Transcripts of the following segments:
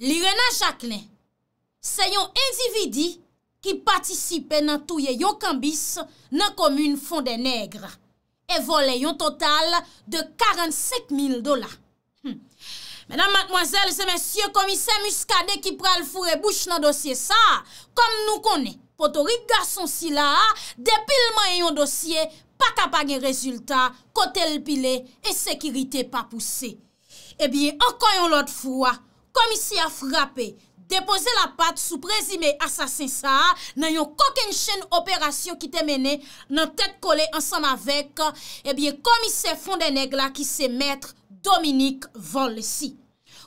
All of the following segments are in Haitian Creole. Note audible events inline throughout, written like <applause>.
Lire nan chakne, se yon individi ki patisipe nan touye yon kambis nan komune fond de negre. E vole yon total de 45.000 dola. Menan matmoazel, se mensyo komisen muskade ki pral fure bouch nan dosye sa, kom nou konen, poto rigason si la, depilman yon dosye, pakapag en rezultat, kote lpile, en sekirite pa pousse. E eh biye, anko yon lot fwa, Komise a frape, depose la pat sou prezime asasin sa, nan yon koken chen operasyon ki te mene nan tet kole ansan avek, ebyen komise fondeneg la ki se metre Dominique Vanlessy.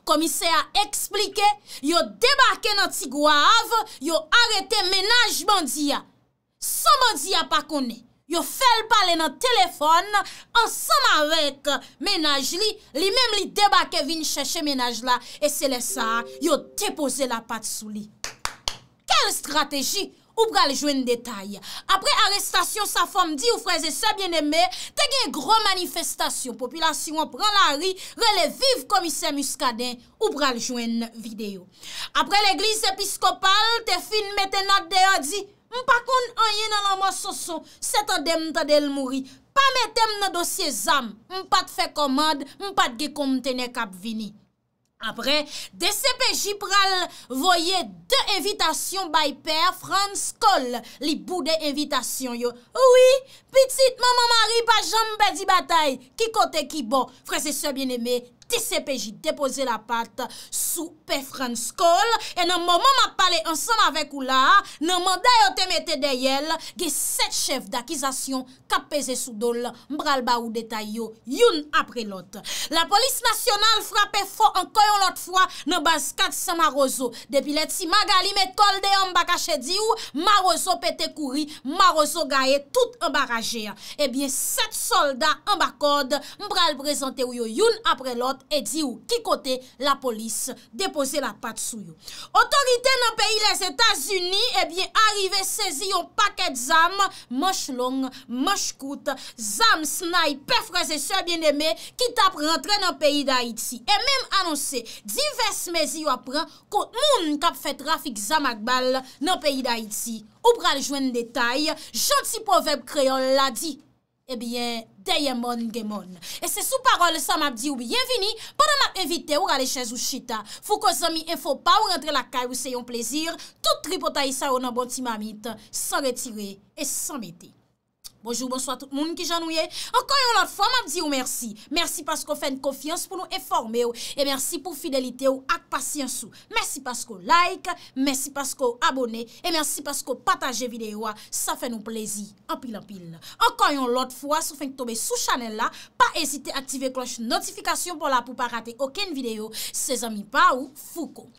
Komise a explike, yo debake nan tigwa av, yo arete menaj bandiya, sa bandiya pa konen. Yo fel pale nan telefon, ansam avek menaj li, li mem li deba ke vin chèche menaj la, e se le sa, yo te pose la pat sou li. Kel strateji? Ou pral jwen detay? Apre arrestasyon sa fom di, ou freze sa bien eme, te gen gro manifestasyon, popilasyon pran la ri, rele viv komise muskaden, ou pral jwen video. Apre l'eglise episkopal, te fin mette nat deyo di, Mpa kon anye nan la mwa soso, seta dem ta del mouri. Pa me tem nan dosye zam, mpa te fe komad, mpa te ge kom tene kap vini. Apre, DCPJ pral voye de evitasyon bay per Frans Kohl, li bou de evitasyon yo. Ouwi, pitit maman mari pa jom be di batay, ki kote ki bo. Frase se bieneme, DCPJ depose la pat sou evitasyon. pe fran skol, e nan moun moun ap pale ansan avek ou la, nan moun dayo temete deyel, ge set chef d'akizasyon kap pe zesudol mbral ba ou detay yo youn apre lot. La polis nasyonal frapè fò an koyon lot fwa nan baz kat se marozo. Depi let si magali met kol dey mbakache di ou, marozo pete kouri, marozo gaye, tout mbaraje. Ebyen eh set soldat mbakode mbral prezante yo youn apre lot, e di ou ki kote la polis depo Otorite nan peyi les Etats-Unis ebyen eh arive sezi yon paket zam, mosh long, mosh kout, zam snay, pef reze soye bieneme ki tap rentre nan peyi da Iti. E menm anonse, divers mezi yon apren kont moun kap fet rafik zam akbal nan peyi da Iti. Ou pral jwen detay, joti poveb kreyon la di. Ebyen, eh daye moun gen moun. E se sou parol sa map di ou bienvini, bonan mak evite ou gale chen zou chita. Fou kon zomi en fò pa ou rentre la kaj ou se yon plezir, tout tripotay sa ou nan bonti mamit, sa retire et sa meti. Bonjou, bonsoit tout moun ki janouye. Enkanyon lot fwa, mabdi ou mersi. Mersi paskou fèn kofyans pou nou eforme ou. E mersi pou fidelite ou ak pasyans ou. Mersi paskou like, mersi paskou abone. E mersi paskou pataje videyo a. Sa fè nou plezi, anpil anpil. Enkanyon lot fwa, sou fèn tobe sou chanel la. Pa ezite aktive kloche notifikasyon pou la pou pa rate oken videyo. Se zami pa ou fuko.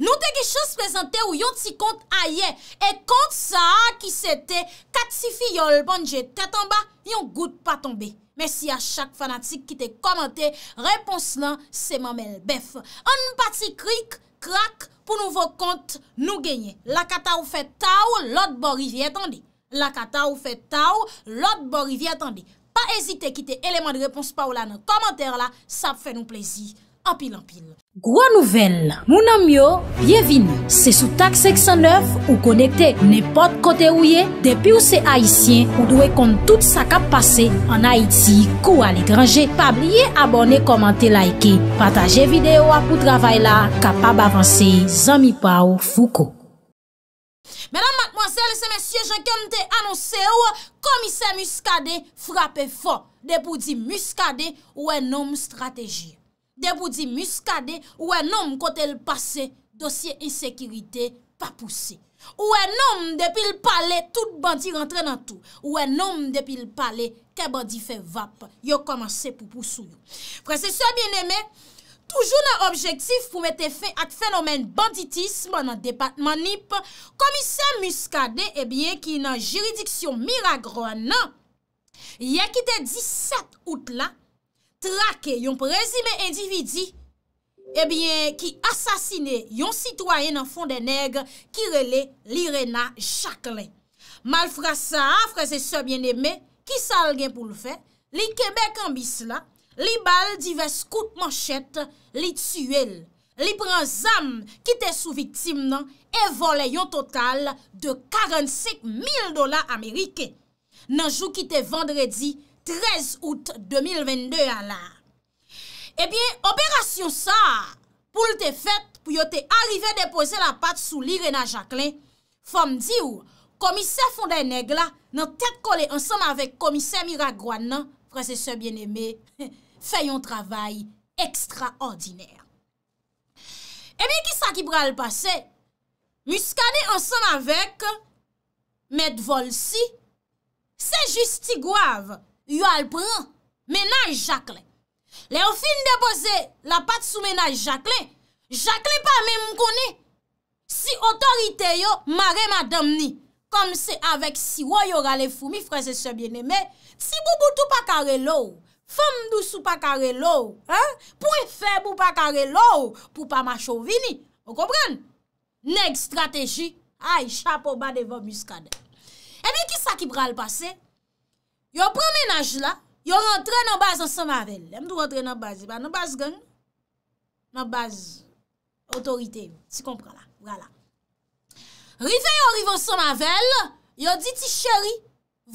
Nou te gichos prezante ou yon ti kont aye E kont sa ki se te kat si fiyol bonje tetan ba yon gout pa tombe Mesi a chak fanatik ki te komante, repons lan se mamel bef An pati krik, krak, pou nou vo kont nou genye La kata ou fe tau, lot bo rivi atande La kata ou fe tau, lot bo rivi atande Pa ezite ki te eleman de repons pa ou la nan komante la, sa fe nou plezi Anpil, anpil. Gwa nouvel, mounan myo, bienvini, se sou tak seksan neuf ou konekte nepot kote ou ye, depi ou se haisyen, ou dwe kont tout sa kap pase an Haiti, kou al ekranje. Pabliye abone, komante, laike, pataje videyo apou travay la, kapab avanse, zami pa ou fuko. Menan matmozelle, se mesye, jankan te anonse ou, komise muskade, frape fon. Depi ou di muskade, ou enom strategye. Dè pou di muskade, ouè nom kote l'passe, dosye insekiritè pa pousse. Ouè nom, depil pale, tout bandi rentre nan tou. Ouè nom, depil pale, ke bandi fè vap, yo komanse pou pousse yo. Presese bienemè, toujou nan objektif pou mette fè ak fenomen banditisme nan depatman nip, komisè muskade, ebyen eh ki nan jiridiksyon miragro nan, ye ki te di 7 out la, trake yon prezime endividi, ebyen ki asasine yon sitwayen an fon de negre ki rele li rena chakle. Mal fra sa, fra se so bieneme, ki sal gen pou l'fe, li Kebek ambis la, li bal divers kout manchet, li tsu el, li pran zam ki te sou viktim nan, e vole yon total de 45 mil dola Amerike. Nanjou ki te vendredi, 13 oute 2022 an la. Ebyen, operasyon sa, pou l te fet, pou yo te arrive depose la pat sou l Irena Jacqueline, fom di ou, komise fonden neg la, nan tet kole ansan avek komise Miragouan nan, prese se bien eme, fè yon travay ekstra ordiner. Ebyen, ki sa ki pral pase? Muskane ansan avek, met vol si, se justi gouav, se justi gouav, Yo al pran, menaj jakle. Le ou fin depose la pat sou menaj jakle, jakle pa men mkone. Si otorite yo, mare madam ni. Kom se avek si woy yo rale fumi, franse se biene me, si bou goutou pa kare lou, fom dousou pa kare lou, pou e febou pa kare lou, pou pa ma chow vini. O kompran? Neg strategi. Ay, chapo ba deva muskade. E eh mi ki sa ki pran al pase? yo promenaj la, yo rentre nan baz an semavel. Mwen tou rentre nan baz, nan baz gen, nan baz otorite. Ti kompran la, wala. Rife yo rive an semavel, yo di ti cheri,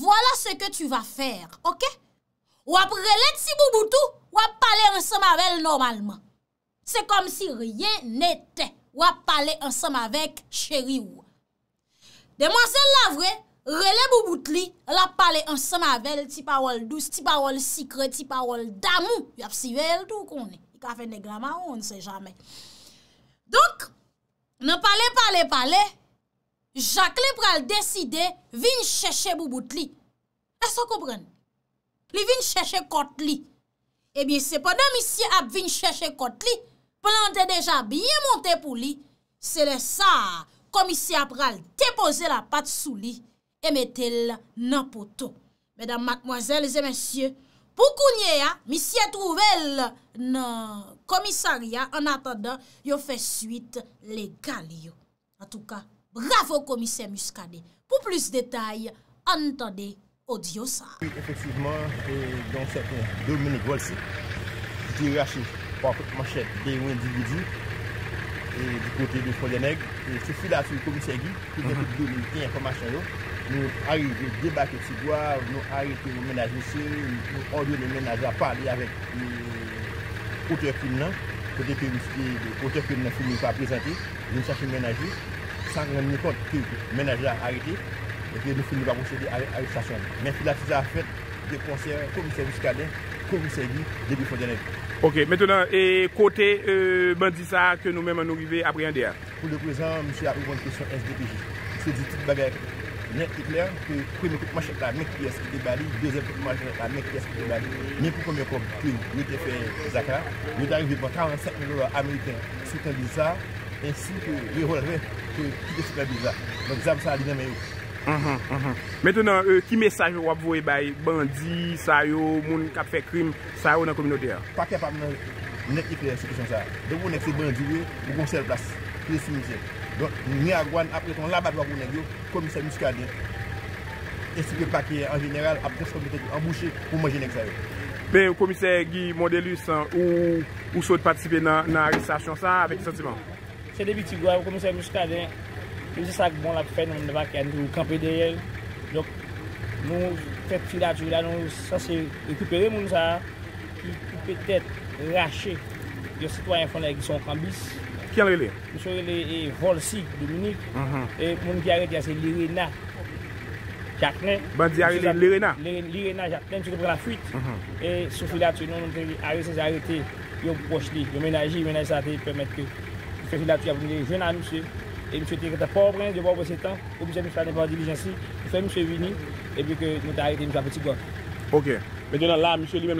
wala se ke tu va fer, ok? Wap rele ti bou boutou, wap pale an semavel normalman. Se kom si ryen nete, wap pale an semavel cheri w. Demonselle la vre, Rele bou bout li, la pale an sema vel, ti pa wol douz, ti pa wol sikre, ti pa wol damou. Y ap si vel tou konen. Y ka fen de grama ou, on se jame. Donk, nan pale pale pale, Jacques-Lé pral deside vin chèche bou bout li. E so koubren? Li vin chèche kot li. E bi seponem isi ap vin chèche kot li, plante deja biye monte pou li, se le sa komisi ap pral depose la pat sou li. emetel nan poton. Mèdam mèkmoazèl, zè mèsyè, pou kounye ya, misye trouvel nan komisaryan an atanda, yo fè suite le gali mm-hmm. yo. An touka, bravo komisè muskade. Pou plus detay, an tade odyo sa. Efectiveman, donkèpou, Dominique Wolsey, jè yu rachè, pò akèp manchèp, gen yon individu, di kote yon folenèk, se fila tè yon komisègi, gen yon informasyon yo, Nou ari, nou debak eti gwa, nou ari pou menaj misi, nou orde ou menaj a parli avek ou auteur fin nan, kote ke ou auteur fin nou ful ni pa prezante, nou se ful menaj li, san nan nou konti ke ou menaj la ari te, nou ful ni pa pou se de ari sa chan. Men ful la fisa fèt de konseyèr komisevis kalè, komisevi, debi fondenè. Ok, men tonan, e kote euh, bandi sa ke nou menman nou rive apre yande ya? Pou le prezant, monsi a ouvan kwen son SDPJ, se di tit bagay akè. Nèk te kler, pou kwen mè koup manchèk la mèk piyes ki te bali, dezen pou mè koup manchèk la mèk piyes ki te bali, mèk pou kwen mè koup kwen, mèk te fè zakran, mèk te arrive pou 45 milor amerikèn, soukèm bizar, ensi pou mèk wèk wèk, pou kwen soukèm bizar. Mèk zav sa li nan mè yon. Mètenan, ki mesaj wap vou e bay, bandi, sa yo, moun kap fè krim, sa yo nan kominote a? Pakèp ap nan, nèk te kler se kwen sa. Dè wè mèk se bandi wè, Ni agwan apre ton labat wakounen gyon, komise Mouskade, esike pake en genyral apres komise Mouskade an bouchen pou manje nek zayon. Ben, ou komise Guy Mondeleus, ou sou de patisipe nan aristasyon sa, avek sentiman? Se debi ti gwa, ou komise Mouskade, ou se sak bon la kou fè, nou an deva ki an nou kampe deyè. Dok nou, fèk filatou la, nou sa se ekupere moun sa, ki pè tèt rachè yo sitwayen fòn lè gwi son kambis. Ki an rele? Monsiore rele, vol si, Dominique. Mhm. E pou moun ki arete, yase l'irena. J'apnen. Bandi arele, l'irena? L'irena, j'apnen, monsiore pre la fuit. E sou filatou, non moun te arete, se zarete, yon poch li. Yon menaje, menaje sa te, pemet ke. Sou filatou, yase venan monsiore. E monsiore te reta pou moun, debo pou se tan, oubise monsiore anepan dilijansi. Monsiore monsiore veni, e pou ke moun te arete, monsiore peti gwa. Ok. Monsiore li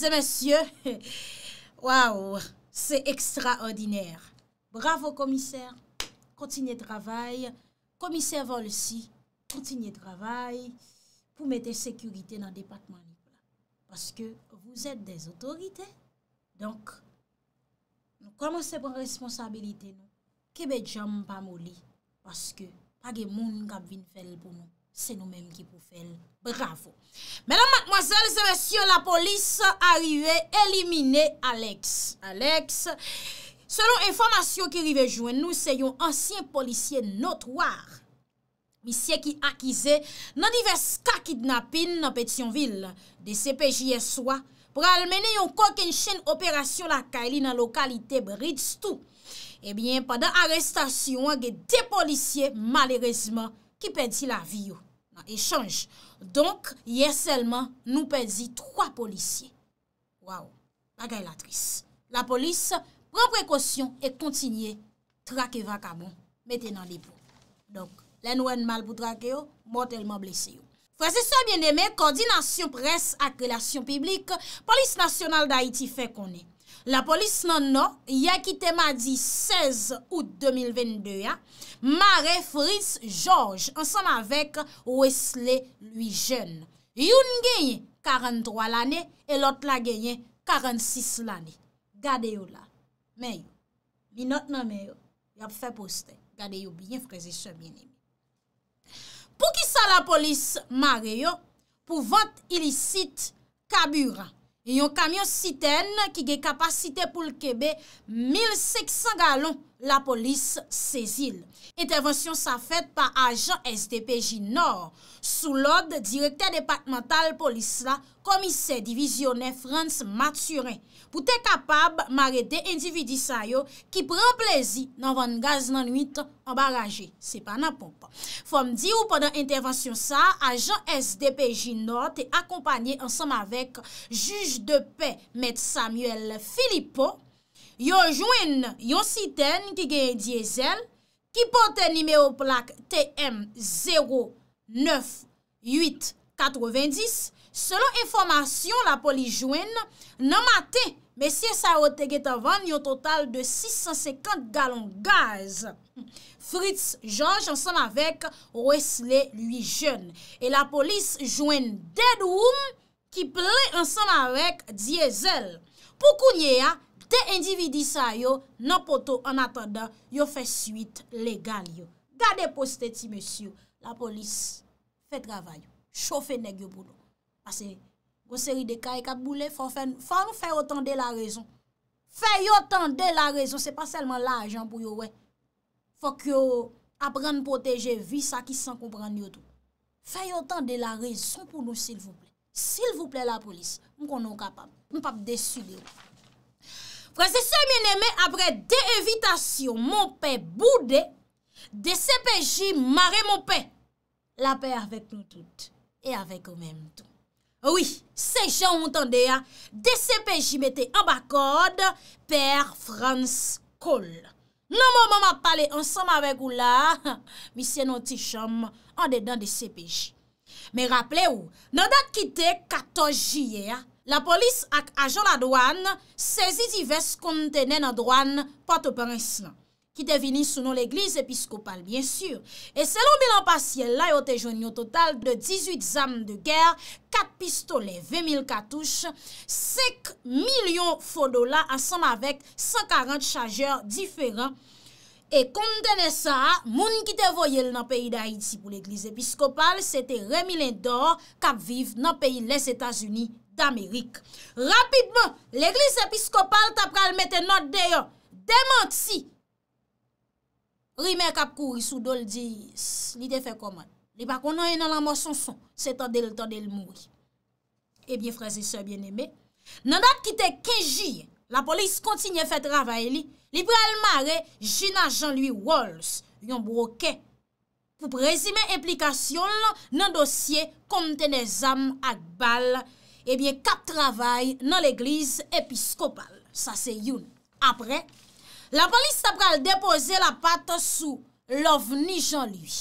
m Waouw, se ekstraordinèr. Bravo komiser, kontinye travay. Komiser vol si, kontinye travay. Pou mette sekurite nan depatman pou la. Paske, vous ete des autorite. Donk, nou komanse pou an responsabilite nou. Kebe djam pa moli. Paske, page moun kap vin fel pou nou. Se nou menm ki pou fel. Bravo. Mèlan matmozèl, zè mèsyon, la polis a rive elimine Alex. Alex, selon informasyon ki rive jwen nou, se yon ansyen polisye notwar. Misye ki akize nan divers ka kidnapin nan Petionville de CPJSwa pou almenen yon kok en chen operasyon la kaili nan lokalite Britstou. Ebyen, padan arestasyon, ge de polisye malerezman ki pedi la eh viyo. E chanj. Donk, ye selman nou pedi 3 polisye. Waou, bagay la tris. La polis, pran prekosyon e kontinye trake vakabon. Meten nan diplo. Donk, lenwen mal pou trake yo, mortalman blese yo. Franseswa bieneme, koordinasyon pres ak relasyon publik, polis nasyonal da iti fe konen. La polis nan nan, ye ki temadi 16 out 2022 ya, Mare Fritz George, ansan avèk Wesley Louis Jeune. Youn genye 43 l'anè, e lot la genye 46 l'anè. Gade yo la, men yo. Binot nan men yo, yop fè postè. Gade yo byen Fritz George, byen yon. Pou ki sa la polis Mare yo, pou vant ilisit Kabura. Yon kamyon siten ki ge kapasite pou l'KB, 1500 galon. la polis sezil. Intervensyon sa fèt pa ajan SDPJ Nor, sou l'od direkter departemental polis la, komise divisione France Maturin, pou te kapab mare de individi sayo ki pren plezi nan van gaz nan 8 ambaraje. Se pa napon pa. Fom di ou podan intervensyon sa, ajan SDPJ Nor te akompanyen ansam avek juj de pe met Samuel Philippon Yon jwen yon siten ki genye diezel ki pote nime o plak TM09890. Selon informasyon, la polis jwen nanmate mesye saote getavan yon total de 650 galon gaz. Fritz jonge ansan avek Wesley lui jen. E la polis jwen dedoum ki ple ansan avek diezel. Pou kounye a, Te individisa yo, nan poto, an atanda, yo fè suite legal yo. Gade poste ti, mèsyou, la polis fè travay yo. Chofè neg yo pou nou. Pase, gosèri de kaye kat boulè, fò nou fè yotan de la rezon. Fè yotan de la rezon, se pa selman la ajan pou yo wè. Fò kyo aprenn poteje, vi sa ki san kompran yo tou. Fè yotan de la rezon pou nou, s'il vous plè. S'il vous plè la polis, m konon kapab. M pap desu de yo. Frase se mien eme apre de evitasyon mon pe boude, de CPJ mare non, mon <laughs> pe la pe avèk nou tout et avèk ou mèm tou. Ouwi, se jan ou moutande ya, de CPJ mette ambakode per Frans Kohl. Nan mou mou mou ap pale ansam avèk ou la, misye nou ti chom an dedan de CPJ. Me rappele ou, nan da kite 14 juye ya, La polis ak ajan la douan, sezi di ves kontene nan douan pato prinsman. Ki te vini sou nou l'Eglise Episkopal, bien sur. E selon bilan pasye, la yo te jouni yo total de 18 zanm de ger, 4 pistole, 204 touche, 5 milyon fodo la, asanm avek 140 chajeur diferan. E kontene sa, moun ki te voyel nan peyi da Haiti pou l'Eglise Episkopal, se te remi len dor kap viv nan peyi les Etats-Unis Episkopal. d'Amerik. Rapidman, l'Eglise Episkopal tap pral mette not deyon. Demanti! Rime kap kou risou do l'dis. Ni de fe koman. Li bako nou yon eh nan la monsonson. Se tan del tan del moui. Ebyen, fraziseur, bien eme. Nanak kite keji, la polis kontinye fet ravae li. Li pral mare, jina jan lui wols, yon broke. Kou prezime implikasyon nan dosye kontene zam ak bala ebyen eh kap travay nan l'Eglise Episkopal, sa se youn. Apre, la polis tabral depoze la pat sou l'ovni Jean-Louis,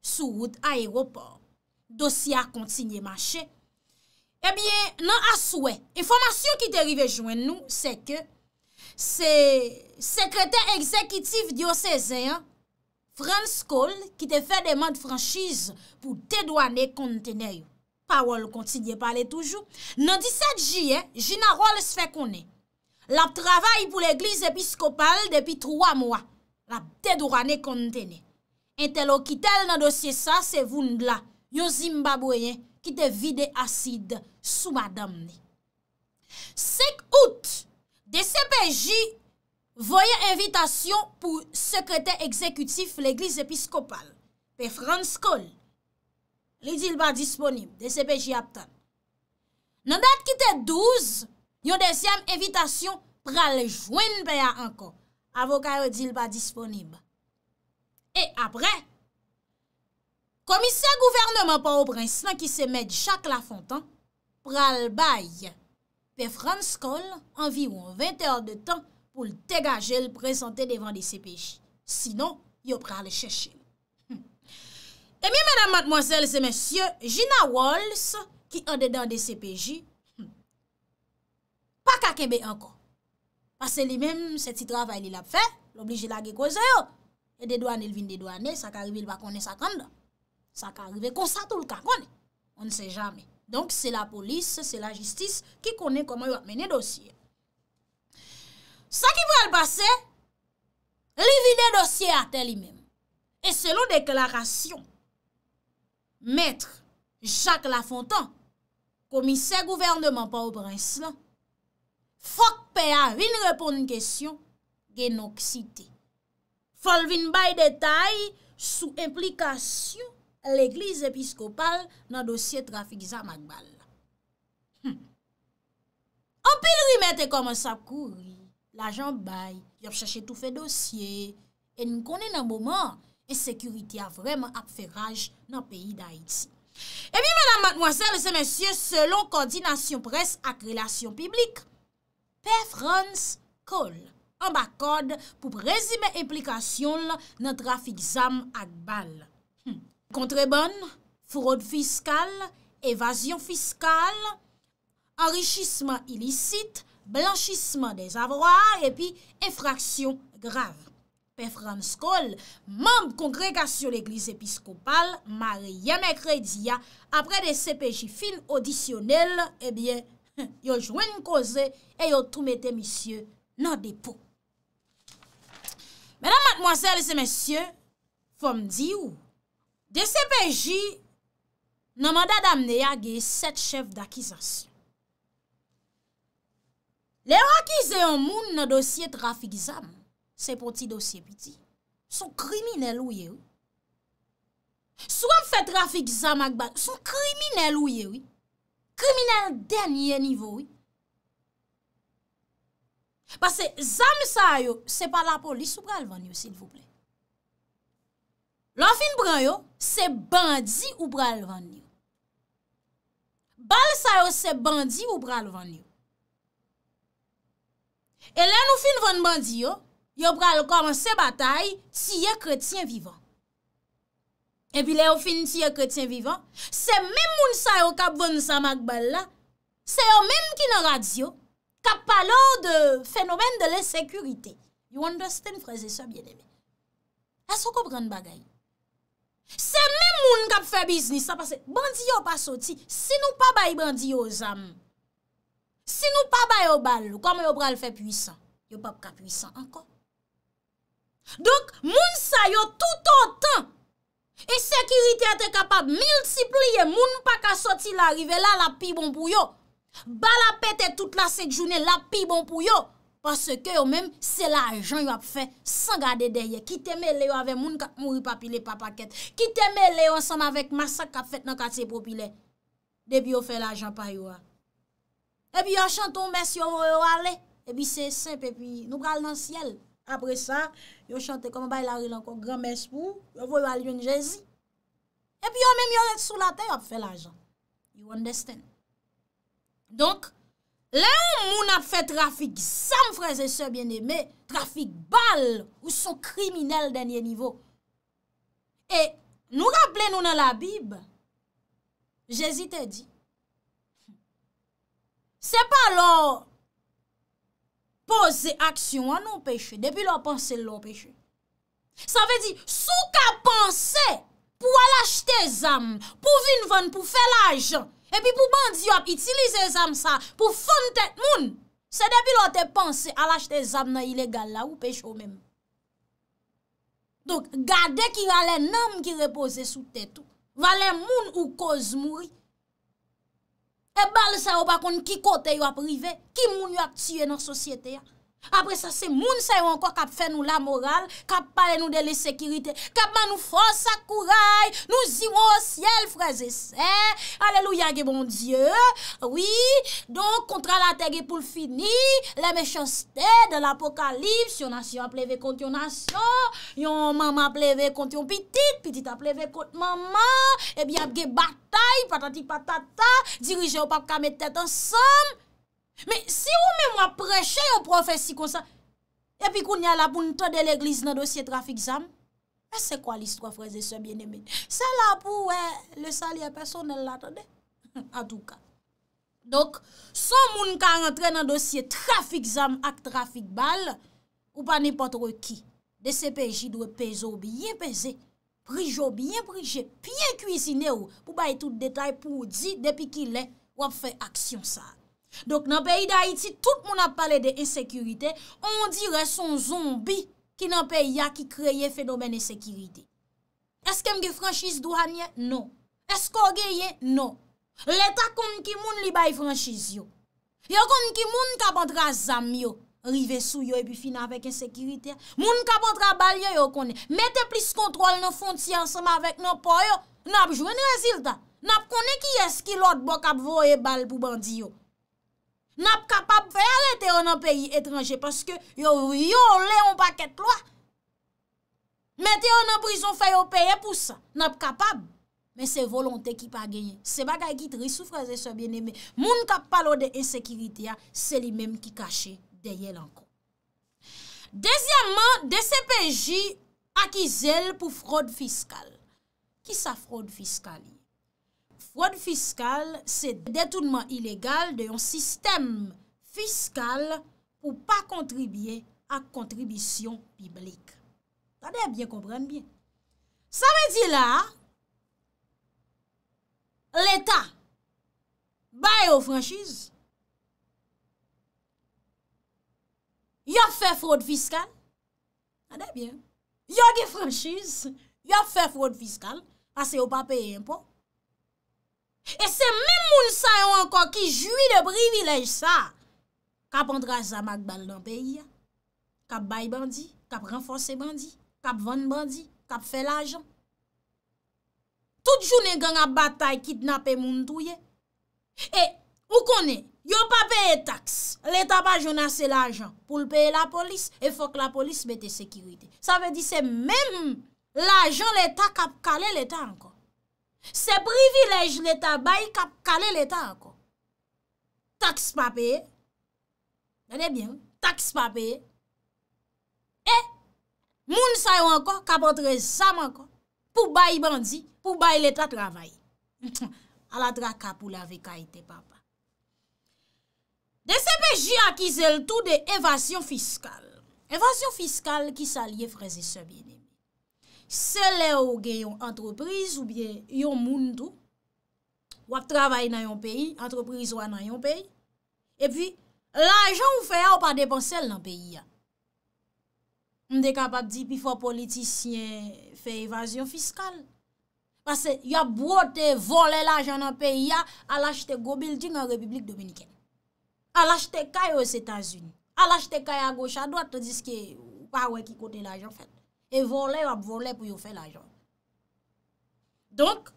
sou wout aeroport, dosya kontinye manche. Ebyen, eh nan aswe, informasyon ki te rive jwen nou, seke, se sekrete ekzekitif diyo sezen, Frans Kohl, ki te fe deman franchise pou te douane kontene yon. Pa wol kontidye pale toujou. Nan 17 J, jina rol sfe konen. Lap travay pou l'Eglise Episkopal depi 3 mwa. Lap dedourane kontene. Ente lo kitel nan dosye sa, se voun bla. Yo Zimbabweyen ki te vide asid sou madamne. Sek out de CPJ voye invitation pou sekrete ekzekutif l'Eglise Episkopal. Pe Franskolle. li dil ba disponib, de sepeji aptan. Nan dat ki te douz, yon desyam evitasyon pral jwen beya anko, avokay yo dil ba disponib. E apre, komisyen gouvernman pa ou prins nan ki se med chak la fontan, pral bay, pe franskol, anvi ou an 20 or de tan pou l tegajel prezante devan de sepeji. Sinon, yo pral cheshim. E mi, mèdam matmozèl, se mèsyè, Gina Walls, ki an dedan de CPJ, pa kakebe hmm. anko. Pase li mèm, se ti travay li lap fè, lo bli jilage kouze yo. E dedouan el vin dedouan e, sa ka rive il va kone sa kanda. Sa ka rive konsa tout le ka kone. On ne se jamè. Donk se la polis, se la jistis, ki kone koman yo apmène dosye. Sa ki pral basè, li vin de dosye atè li mèm. E selon deklarasyon, Mètre Jacques Lafontan, komise gouverneman pa ou prens lan, fok pe a vin repon n kèsyon genok site. Fol vin bay detay sou implikasyon l'Eglise Episkopal nan dosye trafik Zama Gbal. An pil ri mète koman sa kou, la jan bay, yop chache tou fe dosye, en nou konen nan boman. E sekuriti a vremen ap feraj nan peyi da iti. E pi, madame, mademoiselles et messieurs, selon koordinasyon pres ak relasyon piblik, P. France call an bak kode pou prezime implikasyon nan trafik zam ak bal. Kontrebon, hmm. furod fiskal, evasyon fiskal, anrichisman ilisit, blanchisman des avroar, e pi, enfraksyon grav. pe Franskoll, mank kongregasyon l'Eglise Episkopal, mari yeme krediya, apre de sepeji fin audisyonel, ebyen, eh <laughs> yo jwen kose, e yo toumete misye nan depo. Menan matmoasele se mesye, fom di ou, de sepeji, nan manda damne ya ge set chef dakizasyon. Le or akize yon moun nan dosye trafikizam, se pou ti dosye pi ti, sou kriminel ou ye ou? Sou am fe trafik zam ak ban, sou kriminel ou ye ou? Kriminel denye nivou ou? Pase zam sa yo, se pa la polis ou pral van yo, si l vople? Lan fin bran yo, se bandi ou pral van yo? Bal sa yo, se bandi ou pral van yo? Elen ou fin van bandi yo, yo pral kon se batay si ye kretien vivan. Epi le yo fin ti ye kretien vivan, se men moun sa yo kap von sa magbal la, se yo men ki nan radio, kap palor de fenomen de le sekurite. You understand, fraser, sa bien ebe? Aso ko bran bagay? Se men moun kap fe biznis, sa pase bandi yo pa soti, si nou pa bayi bandi yo zan, si nou pa bayi yo bal, kon men yo pral fe pwisan, yo pap ka pwisan ankon, Donk moun sa yo tout an tan E sekirite ate kapab Milsipliye moun pa ka soti la rive La la pi bon pou yo Balapete tout la sek jounen La pi bon pou yo Pase ke yo menm se la ajan yo ap fe San gade derye Ki teme le yo ave moun ka mouri papile papaket Ki teme le yo ansam avek masak Kap fet nan kate popile Debi yo fe la ajan pa yo a Ebi yo chantou mes yo yo ale Ebi se sepe pi nou gal nan siel apre sa, yo chante koman bay la rilankon, gran mespou, yo vo lal yon jezi. E pi yo menm yo let sou la te, yo ap fe la jan. You understand? Donk, la yon moun ap fe trafik, sa m freze se bien eme, trafik bal, ou son kriminel denye nivo. E nou rapple nou nan la bib, jezi te di. Se pa lor, Ose aksyon an nou peche. Depi lor panse lor peche. Sa ve di sou ka panse pou alache te zam. Pou vin van pou fe la ajan. E pi pou bandi ap itilize zam sa pou fon tet moun. Se depi lor te panse alache te zam nan ilegal la ou peche ou men. Donk gade ki wale nam ki repose sou tet ou. Wale moun ou koz moui. E bal sa yo bakon ki kote yo aprive, ki moun yo ak tsye nan sosyete ya. Apre sa se moun se yon kwa kap fe nou la moral, kap pale nou de le sekirite, kap manou fò sakouray, nou zi wò o siel freze se. Aleluya ge bon Diyo. Oui, don kontra la tege pou l'fini, le mechansete de l'apokalips, yon asyo a pleve kont yon asyon, yon mama pleve kont yon pitit, pitit a pleve kont mama, ebyan eh ge batay, patatik patata, dirije ou pap kame tete ansom. Men, si ou men wap preche yo profesi kon sa, epi koun nye la pou nou tade l'eglise nan dosye trafik zam, e se kwa list wap preze se mbien eme? Se la pou, we, le sali apersonel la, tade? A tou ka. Dok, son moun ka rentre nan dosye trafik zam ak trafik bal, ou pa nipotro ki, de se peji dwe pezo biye peze, prijo biye prije, piye kuisine ou pou baye tout detay pou ou di depi ki le wap fe aksyon sa. Dok nan pe yi da iti, tout moun ap pale de ensekirite, on dire son zombi ki nan pe ya ki kreye fenomen ensekirite. Eske mge franschise douanye? Non. Esko geye? Non. L'eta konn ki moun li bay franschise yo. Yo konn ki moun kapotra zam yo, rive sou yo e bi fina avek ensekirite. Moun kapotra bal yo yo konn. Mete plis kontrol nou fonti ansama avek nou po yo, nan ap jwen rezilta. Nan ap konn ki yes ki lot bok ap voye bal pou bandi yo. Nap kapab fè alè te yon an peyi etranje, paske yon lè yon paket lwa. Mè te yon an brison fè yon peye pou sa. Nap kapab, mè se volante ki pa genye. Se bagay ki tri sou fraze sou bien eme. Moun kap palo de ensekiritia, se li mèm ki kache de yel an kon. Dezyanman, de se peji akizèl pou fraude fiskal. Ki sa fraude fiskali? Frod fiskal, se detounman ilegal de yon sistem fiskal pou pa kontribye ak kontribisyon piblik. Sa dey bien, komprende bien. Sa me di la, l'Etat baye ou franchise. Yo fe frod fiskal. Sa dey bien. Yo ge franchise. Yo fe frod fiskal. Ase yo pa peye impo. E se men moun sa yon ankon ki jwi de privilej sa, kap antra zamak bal nan peyi ya, kap bay bandi, kap renfose bandi, kap van bandi, kap fe la jan. Tout jounen gen a batay kitnap e moun touye. E ou konen, yo pa peye taks, l'Etat pa jounase la jan pou l'peye la polis, e fok la polis bete sekirite. Sa ve di se men moun la jan l'Etat kap kale l'Etat ankon. Se privilej l'Etat bayi kap kale l'Etat anko. Taks papeye. Dane bien, taks papeye. E, moun sayo anko kapotre zaman anko pou bayi bandi, pou bayi l'Etat travayi. <laughs> Aladra kap ou lave kaite papa. De sepeji akize l'tou de evasyon fiskal. Evasyon fiskal ki sa liye freze se bine. Se le ou gen yon entreprise ou bien yon moun tou, wak travaye nan yon peyi, entreprise wak nan yon peyi, e pi, l'anjan ou fe ya ou pa depanselle nan peyi ya. Mde kapak di, pi fwa politisyen fe evasyon fiskal. Pase, ya bwote vole l'anjan nan peyi ya, alache te gobelding an Republik Dominiken. Alache te kayo e Sétas-Uni. Alache te kayo a gocha-dwad, todiske wak wè ki kote l'anjan fèt. E volè ap volè pou yo fè l'ajan. Donk,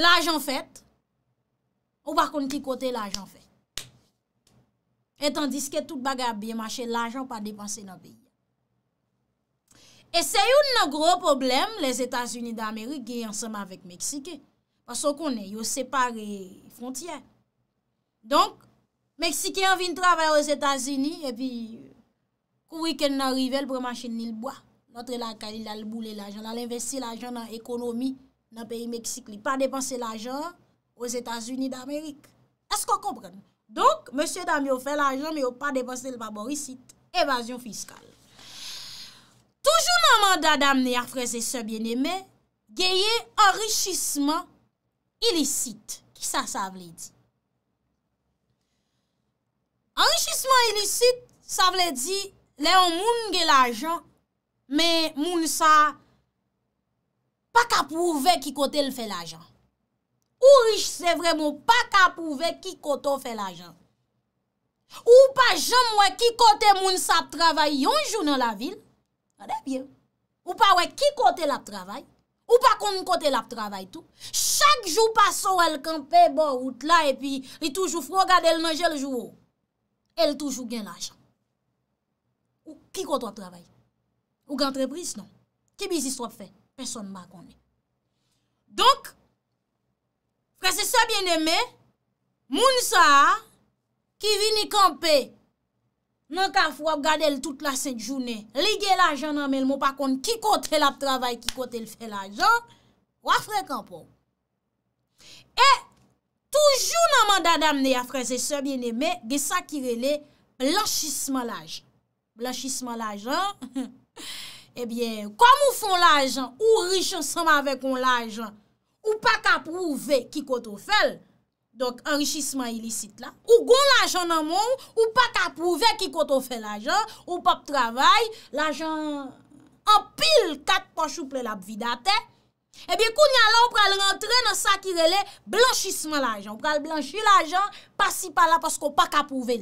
l'ajan fèt, ou bakon ti kote l'ajan fèt. Etan diske tout baga biye machè, l'ajan pa depanse nan biye. E se yon nan gro problem, les Etats-Unis d'Amerik, ki yon seman vek Meksike, pason konen, yo separe frontyen. Donk, Meksike yon vin travè yo Etats-Unis, epi kou wiken nan rivel pou yon machè nilboa. antre la kalil al boule l'ajan, al investi l'ajan nan ekonomi nan peyi Meksik li, pa depanse l'ajan wos Etats-Unis d'Amerik. Esko kompren? Donk, monsye dam yo fe l'ajan, mi yo pa depanse l'vaborisit, evasyon fiskal. Toujou nan manda dam ni afreze se bieneme, geye enrijisman ilisit. Ki sa sa vle di? Enrijisman ilisit, sa vle di, leon moun ge l'ajan Men moun sa pa ka pou ve ki kote l fe la jan. Ou riche se vremen pa ka pou ve ki kote l fe la jan. Ou pa jen mwen ki kote moun sa trabay yonjou nan la vil. Sa de byen. Ou pa wey ki kote l ap trabay. Ou pa kon mwen kote l ap trabay tou. Chak jou pa sou el kanpe bo out la e pi li toujou fwo gade el nan jel jou ou. El toujou gen la jan. Ou ki kote l ap trabay. Ou gantrebris non. Ki bizis wap fe? Person ma konen. Donk, prese sebyen eme, moun sa, ki vini kampe, nan ka fwa gade l tout la set jounen, li gen la jan nan men, mou pa konen ki kote l ap travay, ki kote l fe la jan, wafre kampon. E, toujou nan manda damne ya prese sebyen eme, ge sa kirele, blanchisman la jan. Blanchisman la <laughs> jan, he he, Ebyen, eh kom ou fon la ajan Ou riche ansama avek ou la ajan Ou pa ka prouve ki koto fel Donk, enrichisman ilisit la Ou gon la ajan nan moun Ou pa ka prouve ki koto fel la ajan Ou pap travay La ajan, an pil kat panchou Ple la bvidate Ebyen, kou nyalan, ou pral rentre Nansakirele, blanchisman la ajan Ou pral blanchi la ajan, pasi pala Pasko pa ka prouve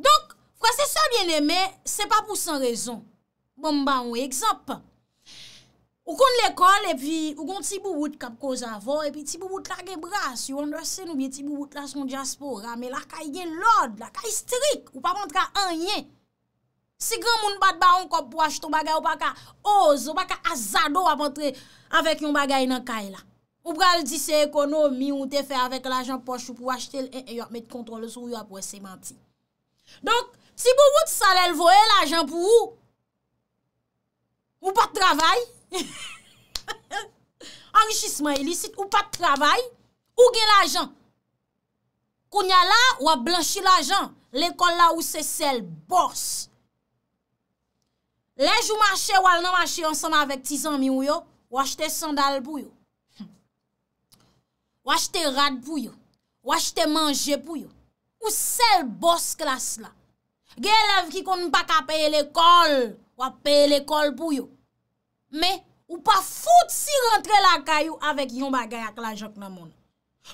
Donk Kwa se sa biene me, se pa pou san rezon. Bon ba ou ekzop. Ou kon l'ekol, epi, ou kon ti boubout kap koz avon, epi ti boubout la gebras, yon dase nou bi ti boubout la son diaspora, me la ka yon lod, la ka yon strik, ou pa montra an yon. Si gran moun bat ba ou kop po achit ou bagay ou baka oz, ou baka azado ap entre avèk yon bagay nan kay e la. Ou pral di se ekonomi, ou te fè avèk l'ajan poch ou pou achite l'en eh, en eh, yon met kontrol sou yon apwè se manti. Donk, Si pou wout sa lèl voè l'ajan pou wou, ou pa t'ravay, anjisman <laughs> ilisit, ou pa t'ravay, ou gen l'ajan. Kounya la, wap blanchi l'ajan. L'enkon la ou se sel bors. Lèj ou manche wal nan manche ansan avèk tizan miw yo, wachte sandal pou yo. Wachte rad pou yo. Wachte manje pou yo. Ou sel bors klas la. Ge elev ki kon nou pa ka peye l'ekol, wap peye l'ekol pou yo. Me, ou pa foute si rentre l'akayou avèk yon bagay ak l'ajok nan moun.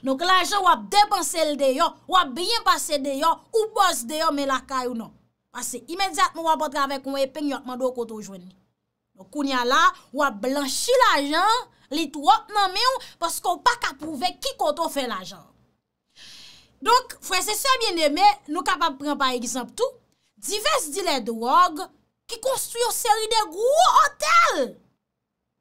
Nouk l'ajok wap depanse l'de yo, wap bien passe l'de yo, ou bose l'de yo, me l'akayou nan. Pase, imediat mou wap otre avèk yon epen yotman do koto jwen ni. Nouk koun ya la, wap blanchi l'ajok, li tou wot nan mè ou, paskou wap ka prouve ki koto fè l'ajok. Donk, fwese se mwen eme, nou kapap pren pa egisamp tou, Dives di le drog, ki konstruyo seri de gwo otel.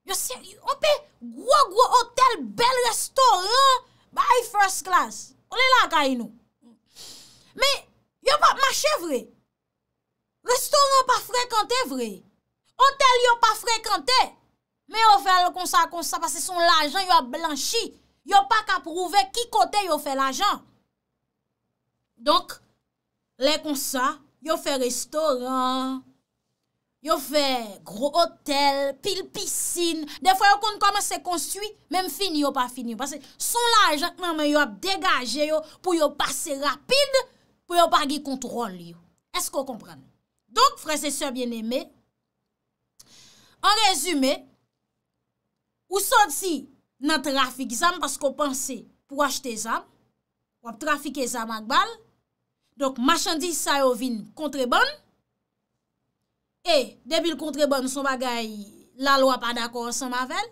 Yo seri, ope, gwo gwo otel, bel restoran, ba yi first class. On e la ka inou. Me, yo pa mache vre. Restoran pa frekante vre. Otel yo pa frekante. Me yo fe l konsa konsa, pase son lajan yo blanshi. Yo pa ka prouve ki kote yo fe lajan. Donk, le konsa, Yo fè restaurant, yo fè gro hotel, pil piscine. Defo yo kon koman se konstwi, men fin yo pa fin yo. Son la ajantman yo ap degaje yo pou yo pase rapide, pou yo pa gi kontrol yo. Esko kompran? Donk, frese sè, bien eme. An rezume, ou sot si nan trafik zan, pasko panse pou achete zan, pou ap trafik e zan magbal. Dok, machandise sa yo vin kontrebon, e, debil kontrebon, son bagay, la lwa pa d'akor, son mavel,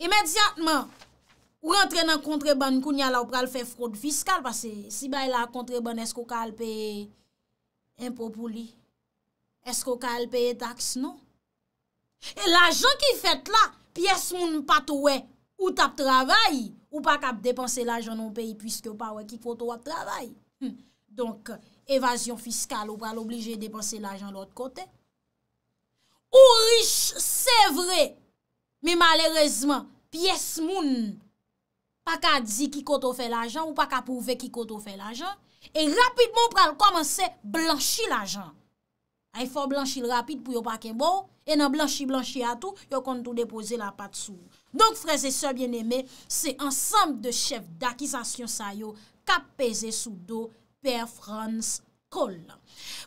imediatman, ou rentre nan kontrebon, kounya la ou pral fe frot fiskal, pase, si bay la kontrebon, esko ka alpe impopouli, esko ka alpe etaks, no? E l'ajon ki fet la, piyes moun patowe, ou tap travay, ou pa kap depanse l'ajon nou pey, pwiske ou pa wè ki kvoto wap travay. Hmm. Donk evasyon fiskal ou pral oblije depanse l'ajan l'ot kote. Ou riche, se vre, mi malerezman, piyes moun, pa ka di ki koto fe l'ajan ou pa ka pouve ki koto fe l'ajan, e rapidman pral komanse blanchi l'ajan. A ah, yifo blanchi l'rapid pou yo pa ke bon, e nan blanchi blanchi atou, yo kontou depose la pat sou. Donk freze se bieneme, se ansampe de chef d'akizasyon sa yo, ka peze sou do, Père Frans Cole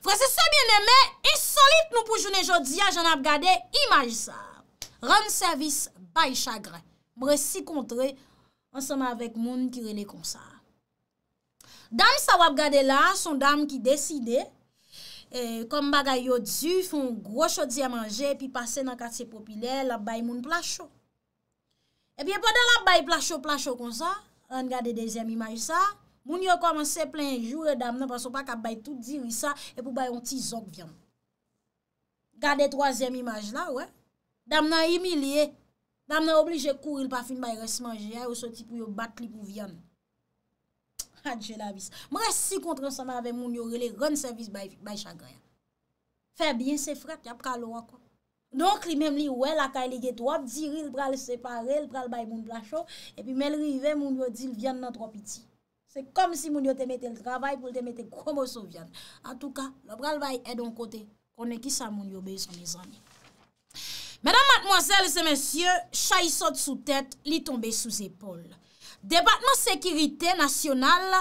Fransè sa bienèmè E solit nou pou jounè jodi A jan ap gade imaj sa Rèm servis bay chagre Brè si kontre Ansemè avèk moun ki renè konsa Dam sa wap gade la Son dam ki deside Kom bagay yo du Fon gro chodi a manje Pi pase nan katsè popile Lab bay moun plasho E eh pi epwadè lab bay plasho plasho konsa An gade dezyem imaj sa Moun yo komanse plen jure dam nan, panso pa ka bay tout diri sa, e pou bay yon ti zok vyan. Gade troazem imaj la, we. Dam nan yimiliye, dam nan oblije kouri l pa fin bay resmanje, e ou soti pou yo bat li pou vyan. Ha, dje la vis. Mwen si kontransama ave moun yo, rele ron servis bay chagraya. Fe bien se frek, yap kalowa kwa. Non kli mem li we, laka li getwap, diri l pral separe, l pral bay moun plasho, e pi melri ve moun yo di l vyan nan tropiti. Se kom si moun yo te mette l travay pou te mette koum ou sou vyan. An tou ka, lo bral vay edon kote, konen ki sa moun yo be son nizani. Mèdam matmozèl se mèsyè, chayi sot sou tèt, li tombe sou zépol. Depatman Sekirite Nasyonal,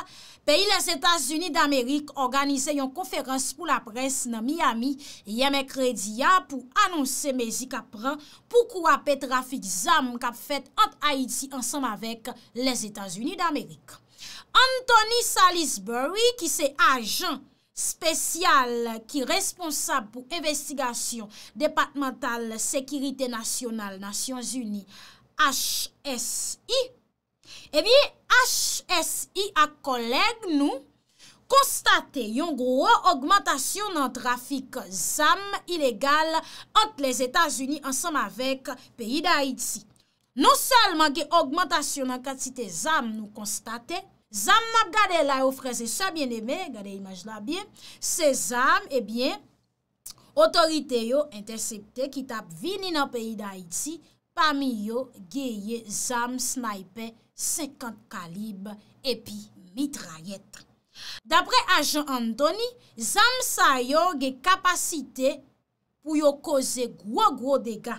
peyi les Etats-Unis d'Amérique, organize yon konferans pou la presse nan Miami, yè mè kredi ya pou anonsè mezi ka pran pou kou apè trafik zan moun kap fèt ant Haiti ansam avèk les Etats-Unis d'Amérique. Anthony Salisbury, ki se ajen spesyal ki responsab pou investigasyon departemental sekiritè nasyonal Nasyon Zuni, HSI, e eh bi HSI ak koleg nou konstate yon gro augmantasyon nan trafik zam ilegal ant les Etats-Unis ansam avek peyi da Haiti. Non salman ge augmantasyon an katite zam nou konstate, zam map gade la yo freze, sa bien e me, gade imaj la bien, se zam, e bien, otorite yo intercepte ki tap vini nan peyi da iti, pami yo geye zam snaype 50 kalib epi mitrayet. Dapre ajan Anthony, zam sa yo ge kapasite pou yo koze gwo gwo degan,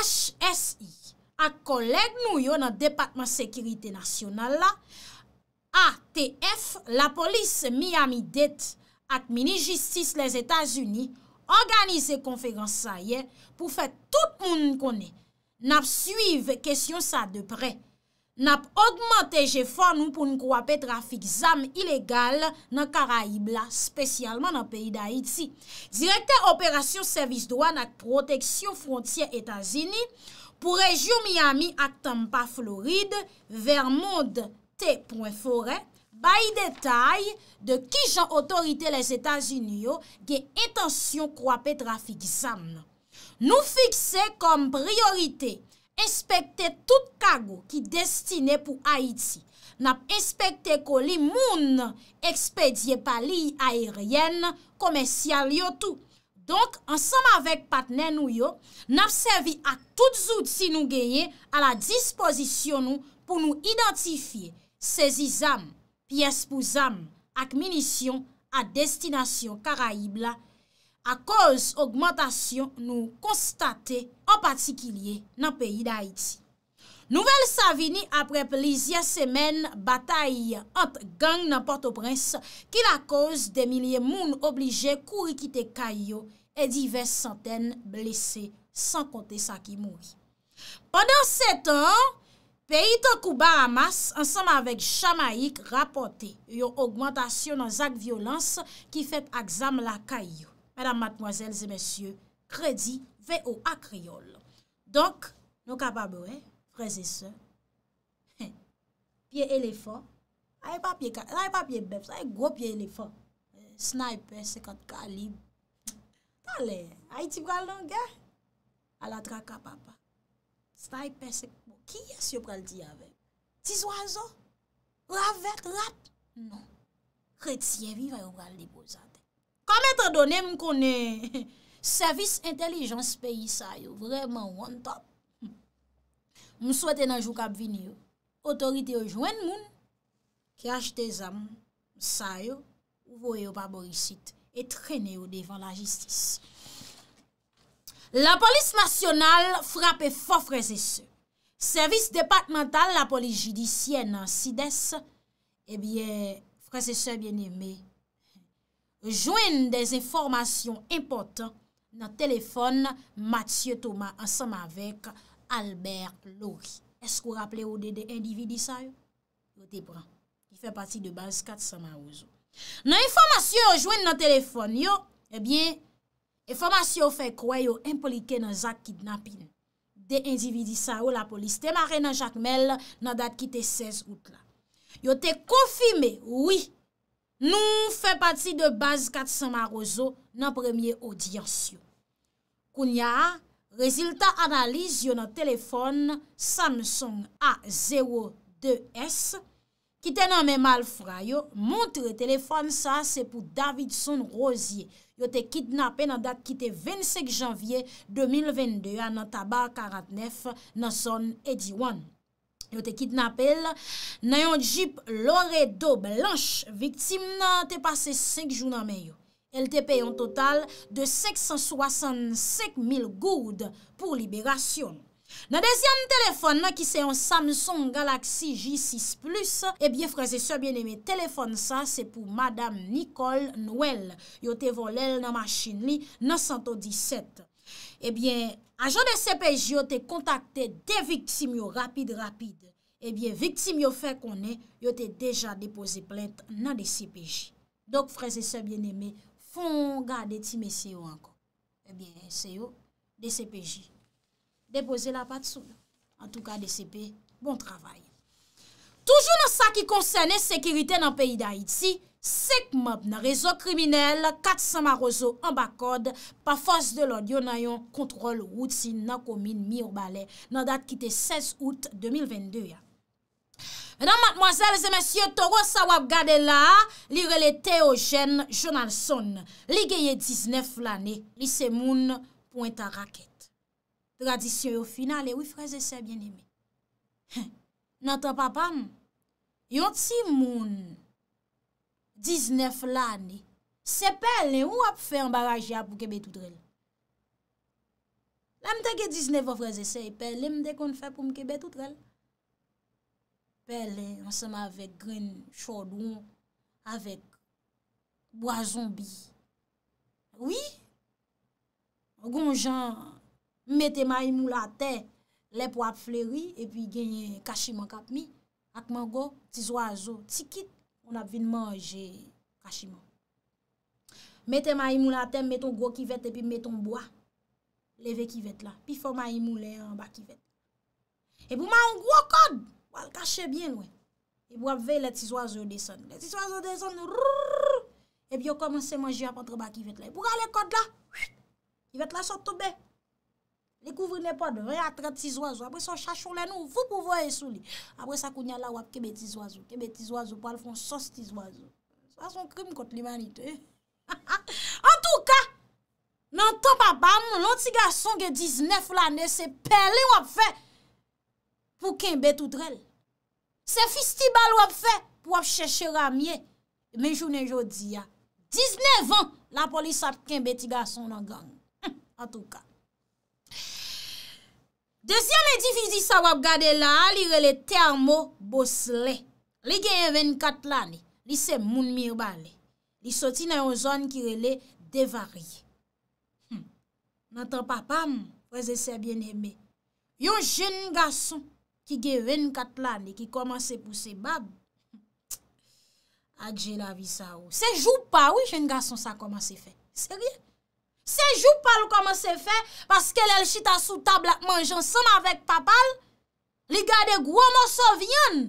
HSI. ak kolek nou yo nan Depatman Sekurite Nasyonal la, ATF, la polis Miami-Dade, ak Mini-Justice les Etats-Unis, organize konferans sa ye, pou fet tout moun konen, nap suiv kesyon sa depre, nap augmente je fon nou pou nou kwape trafik zam ilegal nan Karaib la, spesyalman nan peyi da Haiti. Direkter Operasyon Servis Dwa nak Proteksyon Frontier Etats-Unis, Pou rejyon Miami ak Tampa, Floride, ver moun de T.Forey, bay detay de ki jan otorite les Etats-Unis yo ge etansyon kwape trafik zan. Nou fikse kom priorite, espekte tout kago ki destine pou Haiti, nap espekte ko li moun ekspedye pali aeryen komensyal yo tou. Donk, ansam avek patnen nou yo, nap servi ak tout zout si nou geye a la dispozisyon nou pou nou identifiye sezi zam pi espou zam ak minisyon at destinasyon Karaibla a koz augmantasyon nou konstate an patikilye nan peyi Daiti. Nouvel sa vini apre plizye semen bataye ant gang nan Port-au-Prince ki la koz de milye moun oblije kouri kite kayo e divers santen blese san konte sa ki moui. Pendan se ton, peyi Tokuba Amas ansama vek Chamaik rapote yon augmantasyon nan zak violans ki fet akzam la kayo. Madame, mademoiselles et messieurs, kredi ve ou akriol. Donk, nou kapabwe, he? Prezese, pie elefo, aye pa pie bep, aye go pie elefo, sniper, sekat kalib, talè, aye ti pral longè, ala traka papa. Sniper, sekbo, ki yè si yo pral di yave? Tis wazo? Ravet, rat? Non, kretyevi vayon pral li bozade. Kame te donè mkone, servis intelijans peyi sa yo, vreman wantot. m souwete nanjou kab vini yo, otorite yo jwen moun, ki ajte zan, sa yo, ou voyo pa borisit, etrenye yo devan la jistis. La polis masyonal frape fò freze se. Servis departemental la polis jidisyen nan Sides, ebyen, freze se bienyeme, jwen des informasyon impotant, nan telefon Matye Thomas, ansanman vek, Albert Loury. Esk ou rappele ou de de individisa yo? Yo te pran. Y fe pati de baz kat samar ozo. Nan informasyon yo jwen nan telefon yo, ebyen, eh informasyon yo fe kway yo implike nan zak kidnapin. De individisa yo la polis. Te mare nan Jacques Mel nan dat ki te 16 outla. Yo te konfime, oui, nou fe pati de baz kat samar ozo nan premye audyans yo. Koun ya a, Rezultat analize yo nan telefon Samsung A02S ki te nan men mal fra yo. Montre telefon sa se pou Davidson Rosier yo te kidnapen nan dat ki te 25 janvye 2022 anan tabar 49 nan son 81. Yo te kidnapen nan yon jip lore do blanche. Viktim nan te pase 5 jou nan men yo. El te pey an total de 565.000 goud pou liberasyon. Nan dezyan telefon nan ki se an Samsung Galaxy J6 Plus, ebyen eh freze se bien eme telefon sa, se pou Madame Nicole Noël, yo te volel nan machin li 917. Ebyen, ajon de CPJ yo te kontakte de viksim yo rapide rapide. Ebyen, eh viksim yo fe konen, yo te deja depoze plent nan de CPJ. Dok freze se bien eme, Fon gade ti mesye yo ankon, ebyen se yo DCPJ. Depose la pat sou, an tou ka DCP, bon travay. Toujou nan sa ki konsene sekirite nan peyi da iti, sek map nan rezo kriminel, kat sa marozo an bakod, pa fos de lodi yo nayon kontrol routin nan komin mi obale, nan dat ki te 16 out 2022 ya. Mè nan matmoazèl, se mèsyè Toro sa wap gade la, li rele T.O. Gen, jounal son, li geye 19 lanè, li se moun pointa rakèt. Tradisyon yo final, e wifreze se bien imè. Notre papa, yon ti moun 19 lanè, se pelè, wap fè an baraj ya pou kebet ou trelle. La mède ge 19 wifreze se, pelle mède kon fè pou mkebet ou trelle. Pele ansema vek gren chod woun, avek boazon bi. Ouye, an goun jan, mete ma imou la te, lep wap fleri, epi genye kachiman kap mi, ak man go, tiz wazo, tiz kit, wap vin manje kachiman. Mete ma imou la te, meton gwo kivet, epi meton boa, leve kivet la, epi fwa ma imou le an bak kivet. Epi mwa an gwo kod, E wap kache byen wè. Wap vey le tiz wazou deson. Le tiz wazou deson. E bi yo komanse manje apatre baki vet la. E pou ka le kod la? Li vet la sot tobe. Li kouvri nepon. Vey atre tiz wazou. Apre sa chachon le nou. Vou pou voye sou li. Apre sa kounya la wap kebe tiz wazou. Kebe tiz wazou. Wap al fon sos tiz wazou. Wap son krim kont li manite. En tou ka. Nan ton papa moun. Nan ton tiga son ge diznef la ne se peli wap vey. pou kenbe tout rel. Se fisti bal wap fe, pou wap cheshe ramye. Menjounen jodi ya, 19 an la polis ap kenbe ti gason nan gang. Hm, en tout ka. Dezyan edi fizi sa wap gade la, li rele termo bosle. Li genye 24 lani, li se moun mirba li. Li soti nan yon zon ki rele devari. Hm, Nantan papa m, preze se bien eme. Yon jen gason, Ki gen 24 lani, ki koman se puse bab. Adje la vi sa ou. Se jou pa ou, jen gason sa koman se fe. Se rien. Se jou pa ou koman se fe, paske lèl chita sou tabla manjansan avèk papal, li gade gwa mò so vyan.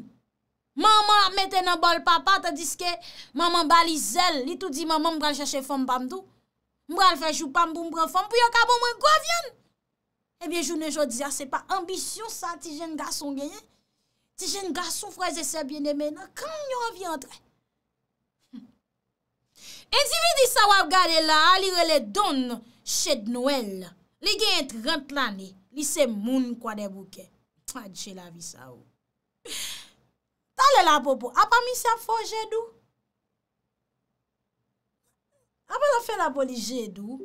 Maman ap mette nan bol papa, ta diske maman bali zel, li tout di maman mbral jache fom bambou. Mbral fe jou pambou mbral fom, pou yo ka moun mwen gwa vyan. Ebyen jounen joun diya, se pa ambisyon sa ti jen gason genyen. Ti jen gason fwese se biene mena, kamyon yon viyantre. En di vi di sa wap gade la, alire oh. ah, ah, le don ched Noel. Li genyen 30 lani, li se moun kwa de bouke. Twa di chela vi sa ou. Talè la popo, apa misya fon jedou? Apa la fè la poli jedou?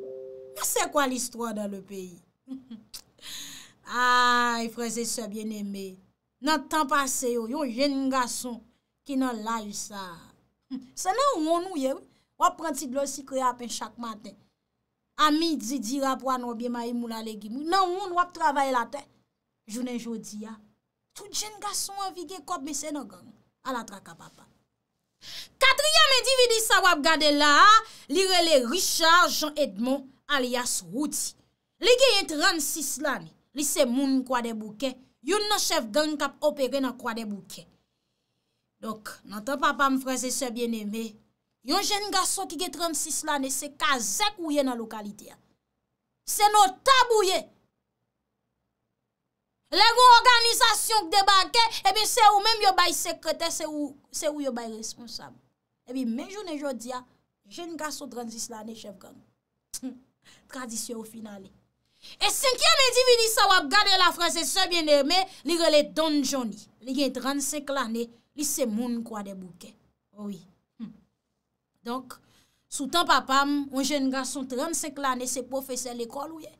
Ya se kwa l'histoire dan le peyi? <laughs> Ay, freze se bien eme, nan tan pase yo, yon jen nga son ki nan la yu sa. Se nan yon yon yon, wap prantid lo si kre apen chak maten. Ami, didi, rapwa, noby, mayim, mou la legimu, nan moun wap travaye la ten. Jounen jodi ya, tout jen nga son wap vige kop me seno gang, ala tra ka papa. Katriyam edi vidi sa wap gade la, li rele Richard, Jean Edmond, alias Routi. Li gen yon 36 lani, li se moun kwa de bouke, yon nan chef gang kap operen a kwa de bouke. Dok, natan papa m freze se bien eme, yon jen gaso ki gen 36 lani se kazek ouye nan lokalite ya. Se nou tab ouye. Le ou organizasyon kde banken, ebi se ou menm yon bay sekrete, se ou yon bay responsable. Ebi menjoun e jodi ya, jen gaso 36 lani chef gang, <laughs> tradisyon ou finali. E senkye medivini sa wap gade la franse sebyen deme, li rele donjoni. Li gen 35 lane, li se moun kwa de bouke. Owi. Oh hmm. Donk, sou tan papam, un jen gason 35 lane se profese l'ekol ouye.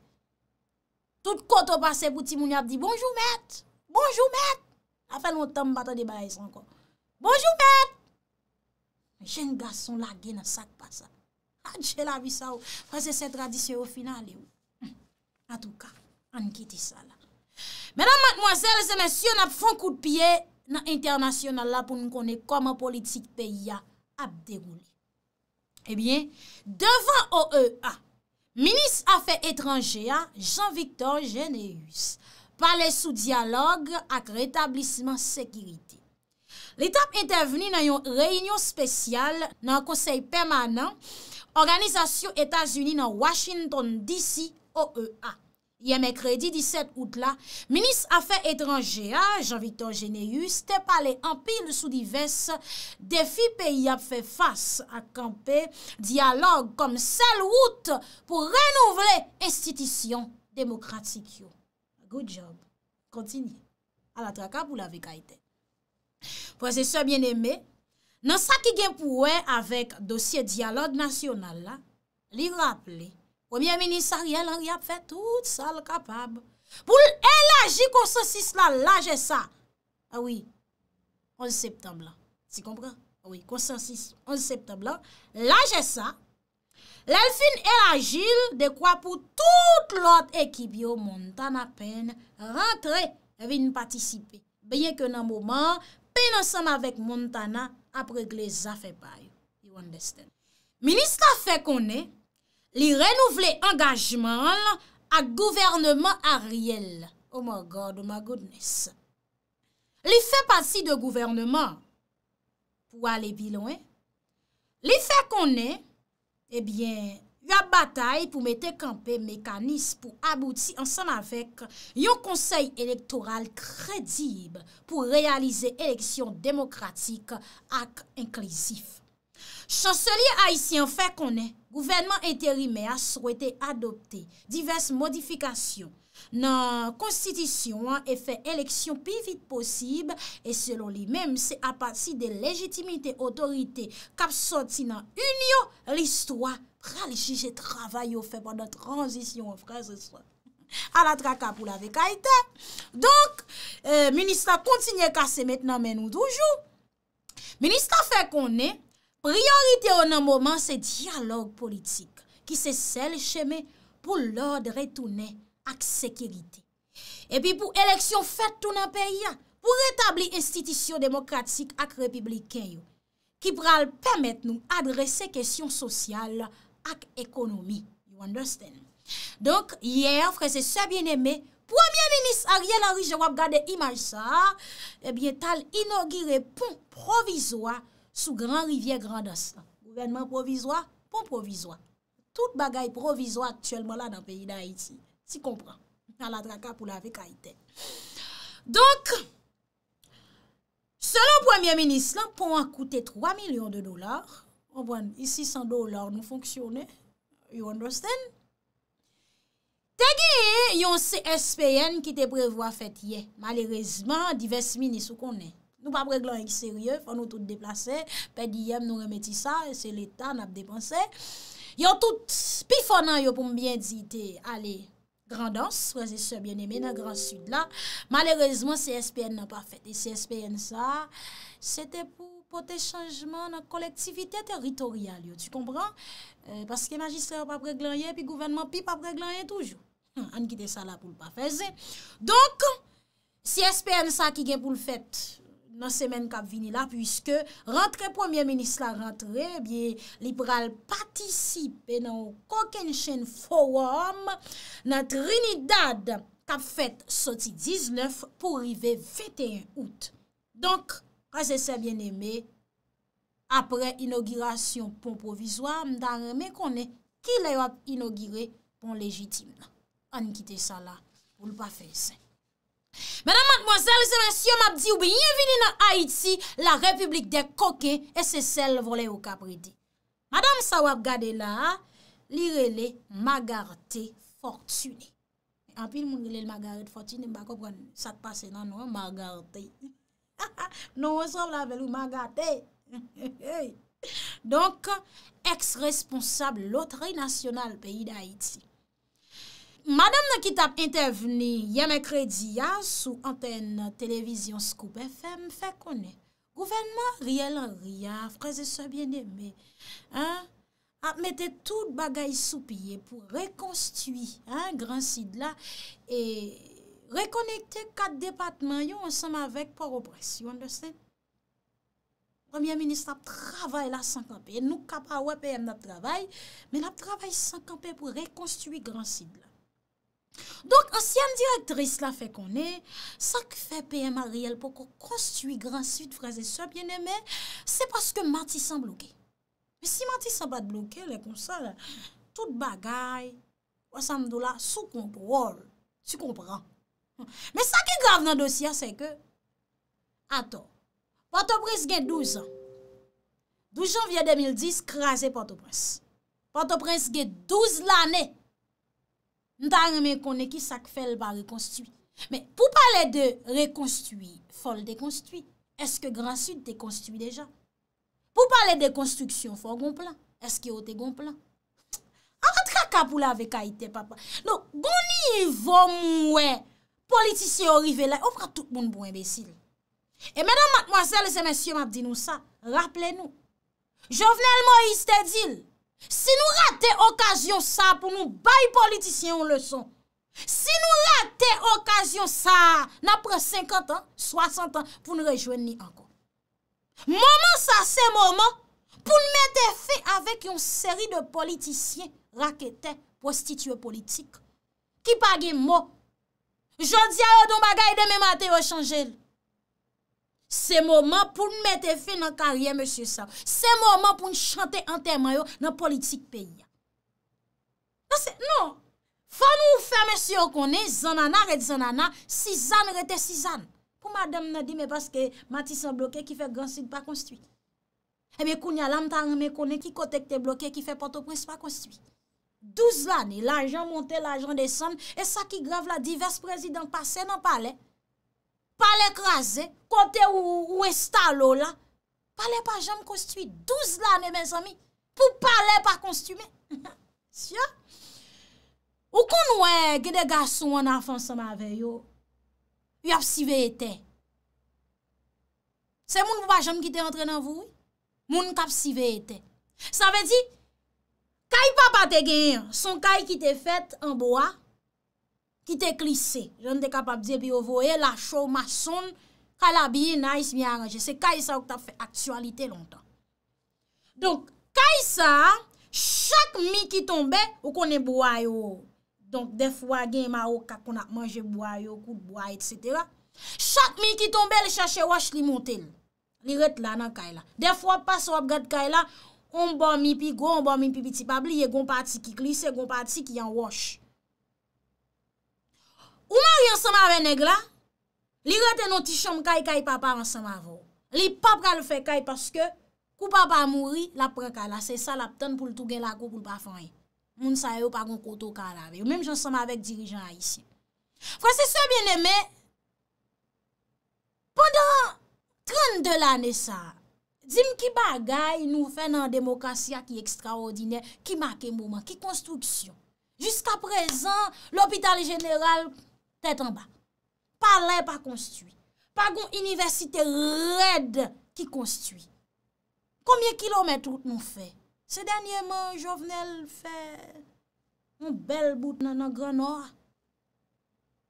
Tout koto pase bouti moun ap di, bonjou met, bonjou met. Afen moun tan batan de bayes anko. Bonjou met. Un jen gason la gen a sak pa sa. Adje ah, la vi sa ou. Franse se tradisyon ou finali ou. A tou ka, an kiti sa la. Mèdam mèdmoazèl, zè mèsyon ap fon kout piye nan internasyonal la pou nou konè koman politik peyi ya ap derouli. Ebyen, eh devan OEA, Minis Afè Etranjèa, Jean-Victor Généus, pale sou diyalogue ak retablisman sekiriti. L'etap entèveni nan yon reynyon spesyal nan konsey permanent Organizasyon Etasuni nan Washington DC OEA. Yeme kredi 17 outla, minis afe etranjea, Jean-Victor Généus, te pale empil sou divers, defi peyi ap fe fas akampe, diyalog kom sel wout pou renouvre estitisyon demokratik yo. Good job. Kontinye. A la traka pou la vekaite. Po se soye bien eme, nan sa ki gen pou we avek dosye diyalog nasyonal la, li raple, premye minisaryel an ria fè tout sal kapab. Pou l'elagi konsensis la, la jè sa, a ah wii, 11 septemblan, si kompran? A ah wii, konsensis 11 septemblan, la jè sa, lèl fin elagi de kwa pou tout lot ekibyo, Montana pen rentre, rin patisipe. Benye ke nan mouman, pen ansan avèk Montana, apre glè zafè bay, you understand. Minis la fè konè, Li renouvle engajman ak gouvernman a riel. Oh my God, oh my goodness. Li fe pati de gouvernman pou ale bi loin. Li fe konen, ebyen, yon batay pou mete kampe mekanis pou abouti an san avek yon konsey elektoral kredib pou realize eleksyon demokratik ak inklesif. Chancelier Haïtien fè konè, gouvernement intérimè a souwete adopte divers modifikasyon nan konstitisyon e fè eleksyon pi vit posib e selon li mèm se apati de lejitimite otorite kap soti nan unyo l'istwa pralijije travay yo fè ban nan tranzisyon ala tra kap ou la vek Haïtien. Donk, euh, ministan kontinye kase metnan men nou doujou. Ministan fè konè, Priorite ou nan mouman se diyalog politik ki se sel cheme pou lorde retoune ak sekirite. Epi pou eleksyon fet tou nan peya, pou retabli institisyon demokratik ak republiken yo, ki pral pamet nou adrese kesyon sosyal ak ekonomi. You understand? Donk, yer, frese sebyen eme, Premier Ministre Ariel Henry Jorab gade imaj sa, eh tal inogire pon provizwa Sou gran rivye grandas lan. Gouvernman provizwa, pou provizwa. Tout bagay provizwa aktuelman la nan peyi da Haiti. Si kompran. Nan la draka pou la veka Haiti. Donk, selon premier ministre lan, pou an koute 3 milyon de dolar, ou bon, isi 100 dolar nou fonksyonè, you understand? Tè gè, yon CSPN ki te prevo a fèt yè. Malérezman, divers minist ou konè. Nou pa preglan yon ki serye, fwa nou tout deplase, pe diyem nou remeti sa, se l'Etat nan ap depanse. Yon tout, pi fonan yon pou mbyen dite, ale, grandans, prezese bien eme nan Grand Sud la, malerezman CSPN nan pa fete. Et CSPN sa, sete pou pote chanjman nan kolektivite teritorial yon. Tu kompran? Euh, Paske magistre pa preglan yon, pi gouvenman pi pa preglan yon toujou. <laughs> An kite sa la pou l'pa feze. Donk, CSPN sa ki gen pou l'fete, Nan semen kap vini la, pwiske rentre pwemye menis la rentre, ebye liberal patisipe nan kokenshen forum, nan trinidad kap fet soti 19 pou rive 21 out. Donk, kaze se bien eme, apre inaugirasyon pon provizwa, mdan reme konen ki lera inogire pon lejitim. An kite sa la, pou l pa feysen. Madame, mademoiselle, monsieur, mademoiselle, bienvenue dans Haïti, la république des coquets et ses selles volées au Cap-Ridi. Madame, ça va regarder là, lire les magartés fortunés. En plus, il y a le magarté de fortune, je ne comprends pas, ça passe dans nos magartés. <laughs> Nous, on s'en va avec nos magartés. <laughs> Donc, ex-responsable, l'autre, le pays national de Haïti. Madame na ki tap interveni yeme krediya sou antenne televizyon Scoop FM, fe konen. Gouvenman riel an ria, freze se bien eme. Ap mette tout bagay sou piye pou rekonstui Gran Sidla e rekonekte kat depatman yo ansama vek por opres. You understand? Premier Ministre ap travay la sankanpe. Nou kap a wapen ap travay, men ap travay sankanpe pou rekonstui Gran Sidla. Donk, ansyen direktris la fe konen, sa ki fe P.M. Ariel pou kon konsti gran suite fraze sa bieneme, se paske mati san bloké. Si mati san bat bloké, le kon sa, tout bagay, wazam do la, sou konprouol. Si konpran. Me sa ki grav nan dosya, se ke, ato, Port-au-Prince gen 12 an. 12 janvye 2010, krasé Port-au-Prince. Port-au-Prince gen 12 l'anè. Nta reme kon e ki sak fel ba rekonstuit. Men pou pale de rekonstuit, fol dekonstuit, eske Gran Sud dekonstuit deja? Pou pale dekonstruksyon, fol gon plan? Eske yo dekons plan? A patra kapou la vek a ite papa. Non, goni yi e vò mwen politisyen orivele, ou fra tout moun bon ebesil. E menan matmwasele se mesye mat di nou sa, rappele nou. Jovenel Moïse te dil, Si nou rate okasyon sa pou nou bay politisyen yon leson. Si nou rate okasyon sa napre 50 an, 60 an pou nou rejwen ni ankon. Moman sa se moman pou nou mette fe avèk yon seri de politisyen, rakete, prostitye politik. Ki pagi mò, jòdia yon bagay deme matè yon chanjèl. Se mouman pou mète fè nan karyè mèche sa. Se mouman pou mèche chante anterman yo nan politik peyi. Non, fè nou fè mèche yo konè, zanana ret zanana, si zan rete si zan. Pou madèm nan di mè baske mati san blokè ki fè gansit pa konstuit. E eh mè kounya lam ta an mè konè ki kotekte blokè ki fè pato prins pa konstuit. Douz lannè, l'ajan montè, l'ajan desan, e sa ki grav la divers prezident pasè nan palè. pa lè krasè, kote ou estalò la, pa lè pa jèm konstuit 12 lè anè mè sèmi, pou pa lè pa konstuit mè. Siyo. Ou kon wè gè de gassou an afan sèm avè yo, y ap sivè etè. Se moun pou pa jèm ki te antre nan vou, moun kap sivè etè. Sa vè di, kay papate gen, son kay ki te fèt an bo a, Ki te klise, jan de kapap diye bi yo voe, la chow mason, kala biye nais mi a range. Se kaj sa wak ta fè aksualite lontan. Donk, kaj sa, chak mi ki tombe, wak one bo a yo. Donk def wak gen ma wak ak wak manje bo a yo, kou bo a etc. Chak mi ki tombe, le chache wach li montel. Li ret lanan kaj la. Def wak pas wap gad kaj la, on bwa mi pi go, on bwa mi pi pi ti pabli, ye gon pati ki klise, gon pati ki yan wach. Ou mary ansama ve neg la, li rete nou ti chom kaye kaye papa ansama vo. Li pa pral fe kaye paske kou papa mouri, la pran kala. Se sa la pten pou l tou gen lako pou l pa fany. Moun sa yo pa kon koto kala ve. Ou mèm jansama vek dirijan a yisi. Fransese so bienemè, pendant 32 l'anè sa, dim ki bagay nou fè nan demokrasya ki ekstraordinè, ki make mouman, ki konstruksyon. Jiska prezant, l'opital jeneral... Tèt an ba. Par lè pa konstuit. Par goun université red ki konstuit. Koumyè kilomètrout nou fè? Se dènyè mè, jovnel fè. Moun bel bout nan nan granor.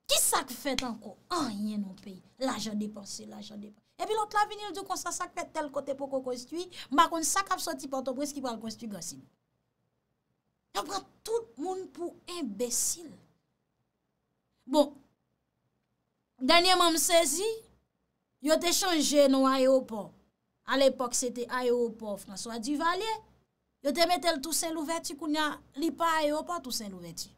Ki sak fèt an kon? An yè nou pey. La jè depanse, la jè depanse. E pi lò tè la vinil dò kon sa sak fèt tel kote pou kon konstuit. Mba kon sak ap soti panto pou eski pou al konstuit gansin. Nan pran tout moun pou imbesil. Bon. Danye mam sezi, yo te chanje nou ayopor. Al epok se te ayopor François Duvalier. Yo te metel tou sen louveti koun ya li pa ayopor tou sen louveti.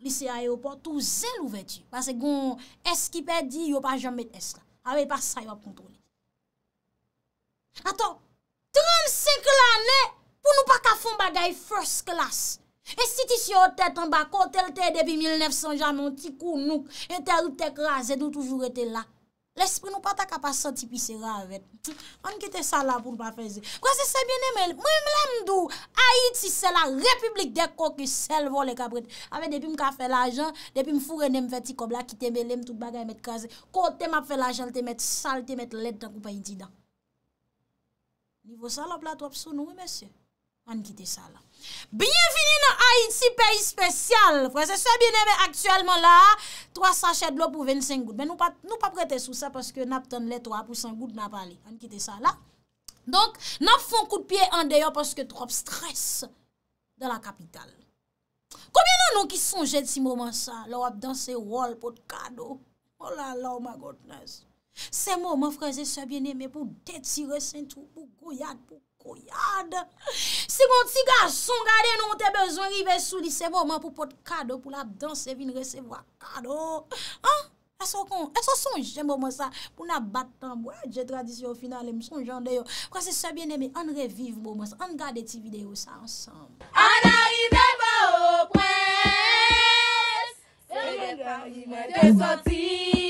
Li se ayopor tou sen louveti. Pase goun eskipe di yo pa jam met es la. Awe pa sa yo ap kontouni. Aton, 35 lane pou nou pa kafon bagay first class. E si ti si yo tet an ba, kote l te depi 1900 janman, ti kounouk, e te rote krasen, nou toujou rete la. L espri nou pata kapasan, ti pisera avet. An ki te sa la pou mpa feze. Kwa se se bine men, mwen mlam dou, ayit si se la republik de kokis, sel vol e kabret. Awe depi mka fe la jan, depi mfou renen mfeti kobla, kite me lem, tout bagay met krasen. Kote mpa fe la jan, te met sal, te met led, takou pa yi didan. Nivou sa la plato apsou nou, mwen mwese. An ki te sa la. Bien fini nan Haiti, peyi spesyal Frase, se biene me aktuelman la Trois sachet blo pou 25 gout Men nou pa prete sou sa Paske nap ton leto apousan gout na pali An kite sa la Nap fon kou de pie an deyo Paske trop stres De la kapital Koubyen nan nou ki sonje di si mouman sa La wap dans se wall pot kado Olala, oh my godness Se mouman, frase, se biene me Pou detire sen tou Pou kouyat, pou kouyat Koyade Sikon ti ga son gade nou te bezon Rive souli se mouman pou pot kado Pou la dans se vin resevo a kado An? Eso son jen mouman sa Pou na batan mouan Je tradisyon finalem Son jen deyo Kwa se se bien eme An reviv mouman sa An gade ti video sa ansam An arrive mou prens Se gen parive de soti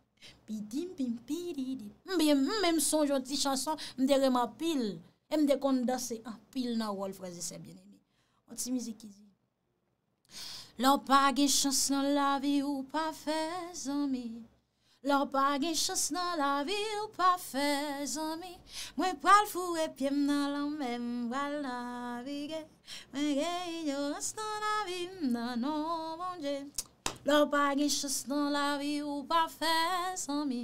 Pi dim, pim, pi didi. Mbe m mè m son joti chanson mdè rem apil. E mdè kon dasi apil ah, nan wa l fraze se biene mi. Ot si mizi kizi. Lop pa ge chans nan la vi ou pa fe zomi. Lop pa ge chans nan la vi ou pa fe zomi. Mwen pral fure pye m nan la mè m val navige. Mwen ge yon as nan la vi m nan nan vange. Bon Lè ou pa gichous nan la vi ou pa fè sami.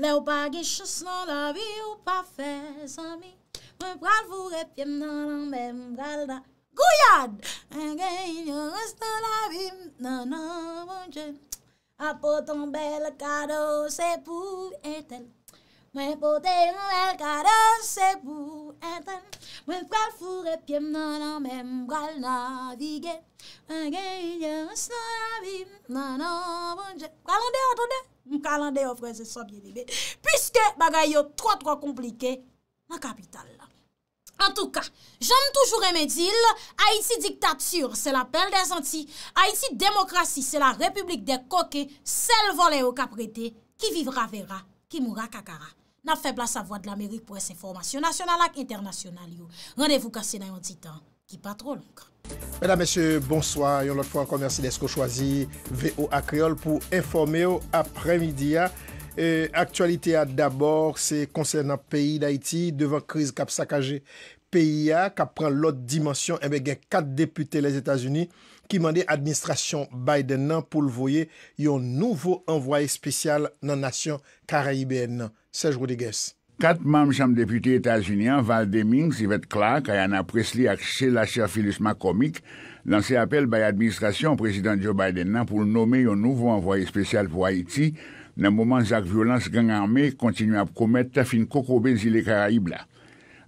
Lè ou pa gichous nan la vi ou pa fè sami. Mwen pral vou repye nan an bè mwen pral da. Gouyade! Mwen gen yon rest nan la vi nan an mwen chè. Apo ton bel kado se pou etel. Mwen pote yon el kade sepou enten. Mwen pral furepye m nanan men m pral navige. Mwen genye m sa la vi m nanan bonje. Kalande atonde? M kalande ofre se sobyen libe. Piske bagay yo tro tro komplike, nan kapital la. En tou ka, jom toujou remedil, Haiti diktature, se la pelle de zanti. Haiti demokrasi, se la republik de koke. Se le vole yo kaprete, ki vivra vera, ki moura kakara. nan febla sa vwa de l'Amerik pou es informasyon nasyonal ak internasyonal yo. Rendevou kase nan yon ditan ki patro lon ka. Mèdam mèche, bonsoy, yon lot fwa konversi desko chwazi VO Akreol pou informe yo apremidia. Aktualite ya dabor, se konsen nan peyi d'Haïti devan kriz kap sakaje. Peyi ya kap pran lot dimansyon, ebe eh gen kat depute les Etats-Unis. ki mande administrasyon Biden nan pou l'voye yon nouvo envoye spesyal nan nasyon Karaibè nan. Serge Rodiguez. Kat mam chanm deputé Etats-Unis, Val Demings, Yvette Clark, Ayanna Presley ak Che Lachia Filishmakomik, lanse apel bay administrasyon prezident Joe Biden nan pou l'nome yon nouvo envoye spesyal pou Haiti nan mouman zak violans gen arme kontinu ap komet ta fin kokobe zile Karaibè la.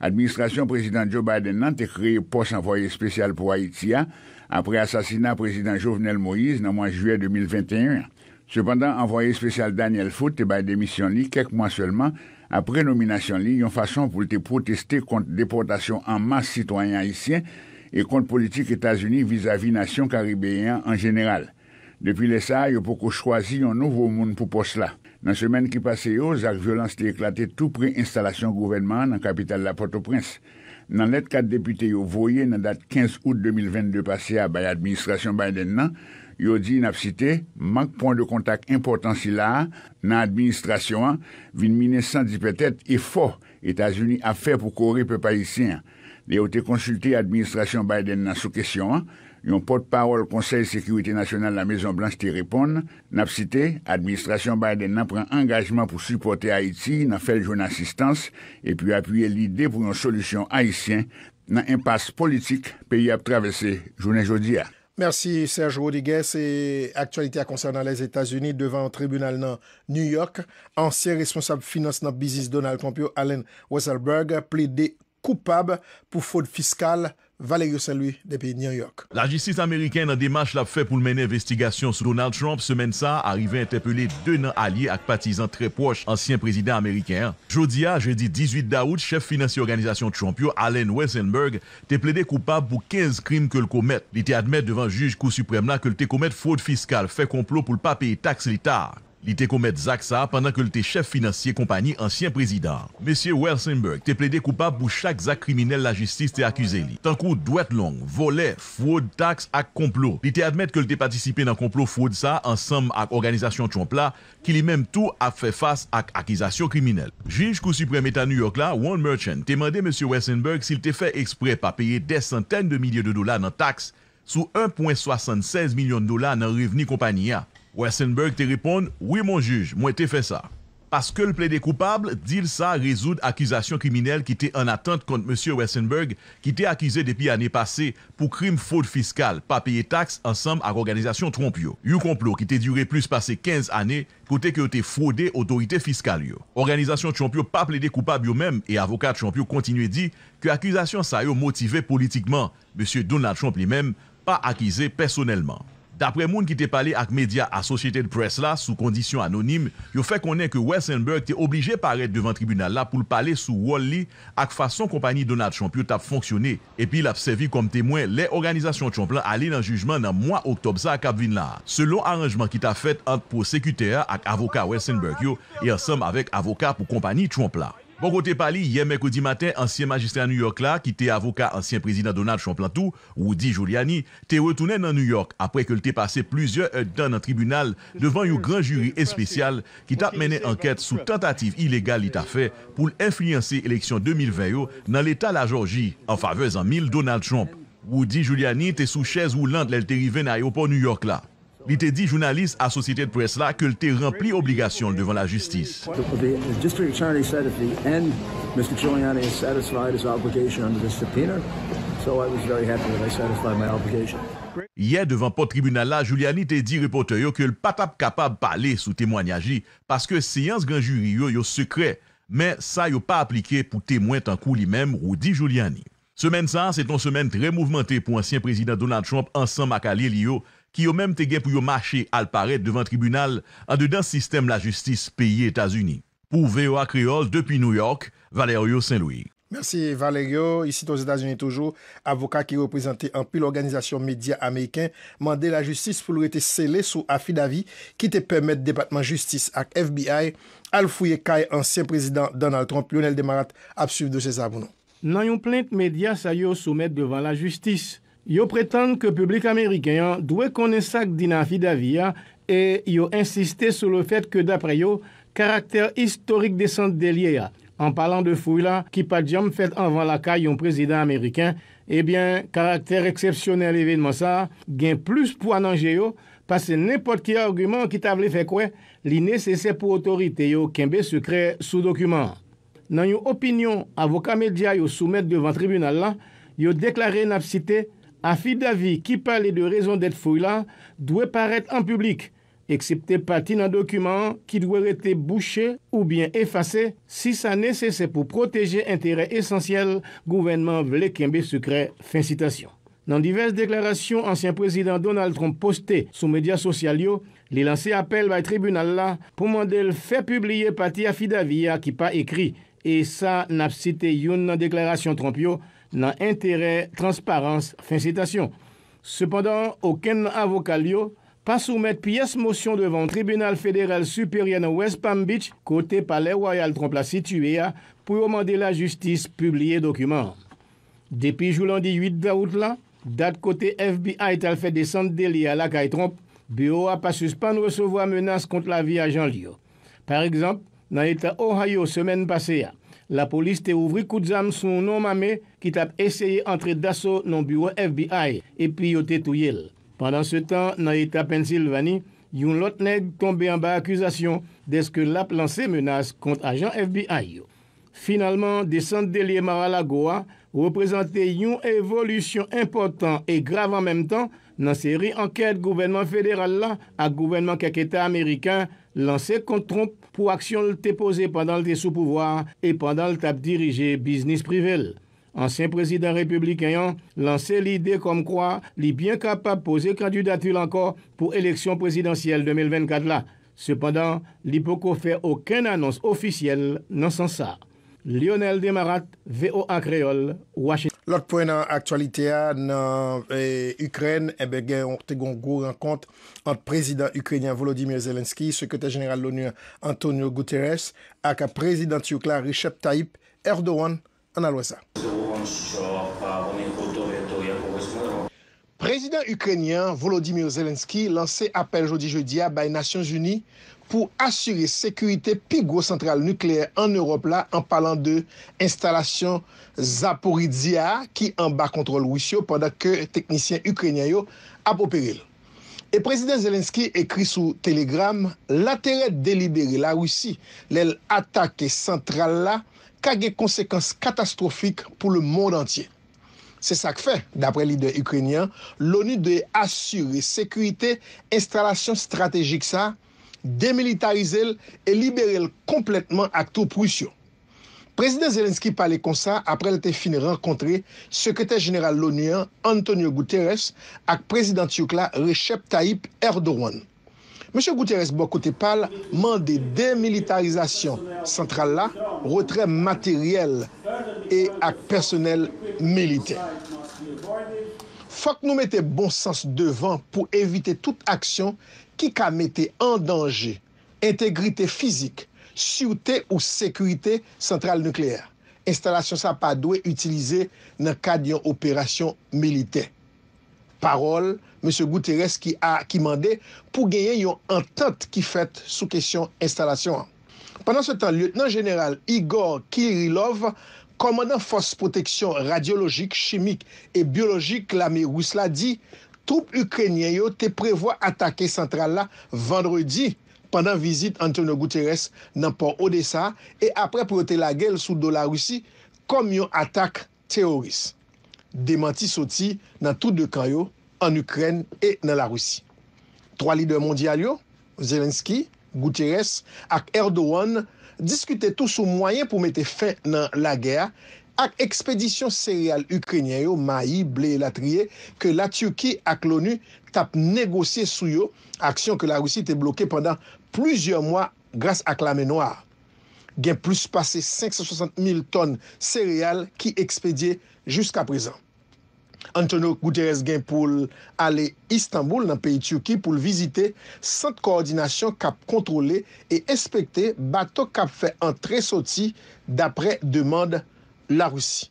Administrasyon prezident Joe Biden nan te kreye pos envoye spesyal pou Haiti ya, apre asasina prezident Jovenel Moïse nan mwaj juè 2021. Sependan, anvoyè spesyal Daniel Foote te baye demisyon li kek mwaj selman, apre nominasyon li, yon fasyon pou lte poteste kont depotasyon an mas sitwanyan hisyen e kont politik Etasuni vizavi nasyon karibéyan an jeneral. Depi lesa, yon pokou chwazi yon nouvou moun pou posla. Nan semen ki pase yo, zak violans te eklate tout pre instalasyon gouvenman nan kapital la Port-au-Prince. Nan let kat depute yo voye nan dat 15 out 2022 pase a bay administrasyon Biden nan, yo di na psite, mank pon de kontak importansi la nan administrasyon an, vin 1910 petet e fo Etats-Unis a fe pou kore pe pa isi an. Le yo te konsulte administrasyon Biden nan sou kesyon an, yon potpawol konseil sekwiti nasyonal la Mezon Blanche ti repon, nap site, administrasyon Biden nap ren angajman pou suporte Haiti, nan fel joun asistans, epi apuyel lide pou yon solusyon Haitien, nan impas politik peyi ap travesse. Jounen jodi a. Mersi Serge Rodiguez, se aktualite a konser nan les Etats-Unis, devan tribunal nan New York, ansyen responsable finance nan business Donald Pompeo, Allen Wesselberg, ple de koupab pou foud fiskal, valegyo seloui de peyi de New York. La jistis Ameriken nan demache la fe pou l menen investigasyon sou Donald Trump se men sa arive entepele de nan alye ak patizan tre pwosh ansyen prezident Ameriken. Jodi a, je di 18 daout, chef financier organizasyon champion Allen Wensenberg te ple de koupab pou 15 krim ke l komet. Li te admet devan juj kou suprèm la ke l te komet fwod fiskal fe komplo pou l pa peyi taks li tak. Li te komet zak sa pandan ke li te chef financier kompani ansyen prezidar. Monsier Welsenberg, te ple de koupa pou chak zak kriminell la jistis te akuse li. Tan kou dwet long, vole, fwod, taks ak komplo. Li te admet ke li te patisipe nan komplo fwod sa ansam ak organizasyon chonpla ki li menm tou ap fe fas ak akizasyon kriminell. Jij kou suprim etan New York la, One Merchant, te mande Monsier Welsenberg si li te fe ekspre pa peye de santen de milyon de dola nan taks sou 1.76 milyon de dola nan reveni kompani ya. Wessenberg te reponde, Oui mon juge, mwen te fè sa. Paske l ple de koupable, dil sa rezoud akizasyon kriminel ki te an atente kont monsie Wessenberg ki te akize depi ane pase pou krim fote fiskal, pa peye taks ansam ak organizasyon tromp yo. Yo komplo ki te dure plus pase 15 ane kote ki yo te fode otorite fiskal yo. Organizasyon tromp yo pa ple de koupable yo men e avokat tromp yo kontinye di ki akizasyon sa yo motive politikman monsie Donald Trump li men pa akize personelman. Dapre moun ki te pale ak media asosyete de pres la sou kondisyon anonim, yo fe konen ke Wessonburg te oblije paret devan tribunal la pou l pale sou Wall-E ak fason kompanyi Donald Trump yo tap fonksyonne. Epi l ap sevi kom temwen, le organizasyon Trump lan ale nan jujman nan mwa oktob sa a Kabvin la. Se lon aranjman ki ta fet ant prosekutere ak avoka Wessonburg yo e ansam avek avoka pou kompanyi Trump lan. Bon kote pali, yemek ou di maten, ansyen magistre an New York la ki te avoka ansyen prezident Donald Chomplantou, Woody Giuliani, te retounen an New York apre ke te pase pluzyon et dan an tribunal devan yon gran juri espesyal ki tap menen anket sou tentative ilegal li ta fe pou l'infliensi eleksyon 2021 nan l'Etat la Georgie, an favez an mil Donald Chomp. Woody Giuliani te sou chèz ou land lèl te riven an Ayopon New York la. Li te di jounalist a sosite de pres la ke l te rempli obligasyon l devan la justis. Ye devan pot tribunal la, Giuliani te di repote yo ke l patap kapab pale sou temwanyaji paske seyans gen juri yo yo sekre, men sa yo pa aplike pou temwent an kou li mem ou di Giuliani. Semen sa, se ton semen tre mouvmente pou ansyen prezident Donald Trump, Ansan Makalil yo, ki yo menm te gen pou yo mache al paret devan tribunal an de dan sistem la justis peyi Etasuni. Pou Veo Akreoz, depi New York, Valerio Saint-Louis. Mersi Valerio, isi ton Etasuni toujou, avoka ki represente an pi l'organizasyon media ameyken, mande la justis pou lou rete sele sou afi davi, ki te permette depatman justis ak FBI al fouye kay ansyen prezident Donald Trump, Lionel Demarate, ap suv de se sabounon. Nan yon plente media sa yo soumet devan la justis, Yo prétende ke publik amériken yon dwe kone sak din anfi davi ya e yo insisté sou le fèt ke dapre yo karakter historik de sante delye ya. An palan de fouy la, ki padjam fèt anvan laka yon prezident amériken, ebyen eh karakter eksepsyonel evèdman sa gen plus pou ananje yo pase nepot ki argument ki table fèk wè li nesesè pou otorite yo kembe sekre sou dokumen. Nan yon opinyon avoka medya yo soumèd devant tribunal la, yo deklare nap site Afidavi ki pale de rezon det foy la, dwe paret an publik, eksepte pati nan dokumen ki dwe rete bouchen ou bien efase, si sa nese se pou proteje entere esensyel, gouvenman vle kembe sekre, fin citasyon. Nan diverse deklarasyon, ansyen prezident Donald Trump poste sou media sosyal yo, li lanse apel bay tribunal la pou mandel fe publie pati Afidavi ya ki pa ekri, e sa nap site yon nan deklarasyon Trump yo, nan transparence, Transparence, fin aucun avocat oken n'a yo pa pièce-motion devant devan Tribunal fédéral supérieur de West Palm Beach côté Palais Royal Tromp situé à, ya pou la justice publie dokumen. le jour di 8 août, la, côté kote FBI fait fait desante deli à la kay Tromp, bureau a pa suspendu recevoir a menaces contre la vie a Jean Lio. Par exemple, l'État de Ohio la semaine passée, la police te ouvri koutzam son sou nom mame it ap eseye antre daso nan bureau FBI e piyote touyel. Pendan se tan nan eta Pensilvani, yon lot neg tombe an ba akuzasyon deske lap lanse menas kont ajan FBI yo. Finalman, de San Delie Maralagoa, reprezenten yon evolusyon impotant e grav an menm tan nan seri anket gouvenman federal la ak gouvenman kak eta Amerikan lanse kont tromp pou aksyon l tepoze pandan l de sou pouvoir e pandan l tap dirije biznis privel. Ansyen prezident republikan lanse li de kom kwa li byen kapap pose kandudatil ankor pou eleksyon prezidentiyel 2024 la. Sepandan, li pou kofè ouken anons ofisyel nan san sa. Lionel Demarat, VOA Kreol, Washington. Lòk pou en an aktualite a nan eh, Ukren, eh ebe gen yon te gongou renkont an prezident Ukrenian Volodymyr Zelenski, sekretè general louni antonyo Guterres, ak a prezidenti oukla Richep Taip, Erdogan, an alwesa. Président Ukrenyan Volodymyr Zelensky lanse apel jodi-jodia bay Nasyons Uni pou asyri sekurite pigou central nukleer an Europe la an palan de instalasyon Zaporizhia ki an ba kontrol Rusyo pandan ke teknisyen Ukrenyanyo ap operil. E Président Zelensky ekri sou telegram la tere deliberi la Rusi lel atake central la kage konsekans katastrofik pou le moun entye. Se sak fe, dapre lider Ukrenian, l'ONU de asure sekurite, instalasyon strategik sa, demilitarize l, e libere l kompletman ak tou prusyo. Prezident Zelenski pale konsa apre l te fin renkontre, sekretèr general l'ONU an Antonio Guterres ak prezident Yucla Recep Tayyip Erdogan. M. Gutierrez Boa Cotepal mande demilitarizasyon sentral la, retre materyel e ak personel milite. Fok nou mette bon sens devan pou evite tout aksyon ki ka mette an danje entegrite fizik, syoute ou sekwite sentral nukleer. Instalasyon sa pa dwe utilize nan kadyon operasyon milite. Parol, M. Guterres ki mande pou genyen yon entente ki fèt sou kesyon instalasyon. Pendan se tan, Lieutenant General Igor Kirilov, komandant fos proteksyon radiologik, chimik e biologik lami Rusla di, troupe Ukrenyen yo te prevoi atake sentral la vendredi pandan vizit Antonio Guterres nan port Odessa e apre pou yote la gel sou do la Rusi komyon atake teoris. demanti soti nan tout de kanyo an Ukren e nan la Roussi. Troa lider mondial yo, Zelenski, Guterres ak Erdogan, diskute tous ou mwayen pou mette fin nan la gea ak ekspedisyon sereal Ukrenye yo, mahi, ble, latriye, ke la Tiyuki ak l'ONU tap negosye sou yo, aksyon ke la Roussi te bloke pendant plouzyon mwa grase ak la menwa. Gen plus pase 560 mil ton sereal ki ekspedye jusqu'a prezant. Antonio Guterres gen pou alè Istanbul nan peyi Tchouki pou l'vizite sante koordinasyon kap kontrole e espekte batok kap fè an tre soti d'apre demande la Roussi.